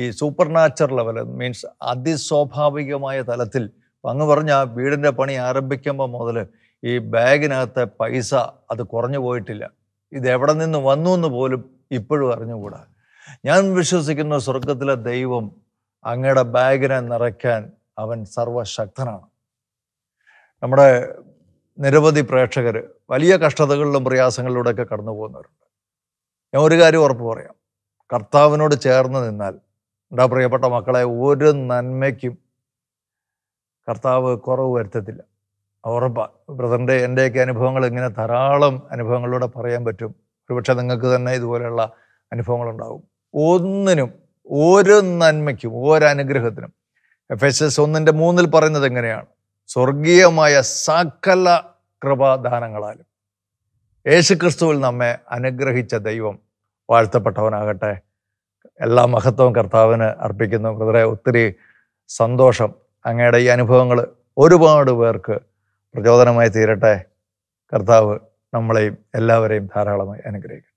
ഈ സൂപ്പർ നാച്ചുറൽ ലെവൽ മീൻസ് അതിസ്വാഭാവികമായ തലത്തിൽ അപ്പം അങ്ങ് പറഞ്ഞ വീടിൻ്റെ പണി ആരംഭിക്കുമ്പോൾ മുതൽ ഈ ബാഗിനകത്തെ പൈസ അത് കുറഞ്ഞു പോയിട്ടില്ല ഇത് എവിടെ നിന്ന് വന്നു എന്ന് പോലും ഇപ്പോഴും അറിഞ്ഞുകൂടാ ഞാൻ വിശ്വസിക്കുന്ന സ്വർഗത്തിലെ ദൈവം അങ്ങയുടെ ബാഗിനെ നിറയ്ക്കാൻ അവൻ സർവശക്തനാണ് നമ്മുടെ നിരവധി പ്രേക്ഷകർ വലിയ കഷ്ടതകളിലും പ്രയാസങ്ങളിലൂടെയൊക്കെ കടന്നു പോകുന്നവരുണ്ട് ഞാൻ ഒരു കാര്യം ഉറപ്പ് പറയാം കർത്താവിനോട് ചേർന്ന് നിന്നാൽ എന്താ പ്രിയപ്പെട്ട മക്കളെ ഒരു നന്മയ്ക്കും കർത്താവ് കുറവ് വരുത്തത്തില്ല ഉറപ്പാ ബ്രദറിൻ്റെ എൻ്റെയൊക്കെ അനുഭവങ്ങൾ ഇങ്ങനെ ധാരാളം അനുഭവങ്ങളിലൂടെ പറയാൻ പറ്റും ഒരുപക്ഷെ നിങ്ങൾക്ക് തന്നെ ഇതുപോലെയുള്ള അനുഭവങ്ങളുണ്ടാകും ഒന്നിനും ഓരോ നന്മയ്ക്കും അനുഗ്രഹത്തിനും എഫ് എസ് എസ് ഒന്നിൻ്റെ മൂന്നിൽ പറയുന്നത് എങ്ങനെയാണ് സ്വർഗീയമായ സകല കൃപാദാനങ്ങളാലും യേശുക്രിസ്തുവിൽ നമ്മെ അനുഗ്രഹിച്ച ദൈവം വാഴ്ത്തപ്പെട്ടവനാകട്ടെ എല്ലാ മഹത്വവും കർത്താവിന് അർപ്പിക്കുന്നു വളരെ ഒത്തിരി സന്തോഷം അങ്ങയുടെ ഈ അനുഭവങ്ങൾ ഒരുപാട് പേർക്ക് പ്രചോദനമായി തീരട്ടെ കർത്താവ് നമ്മളെയും എല്ലാവരെയും ധാരാളമായി അനുഗ്രഹിക്കും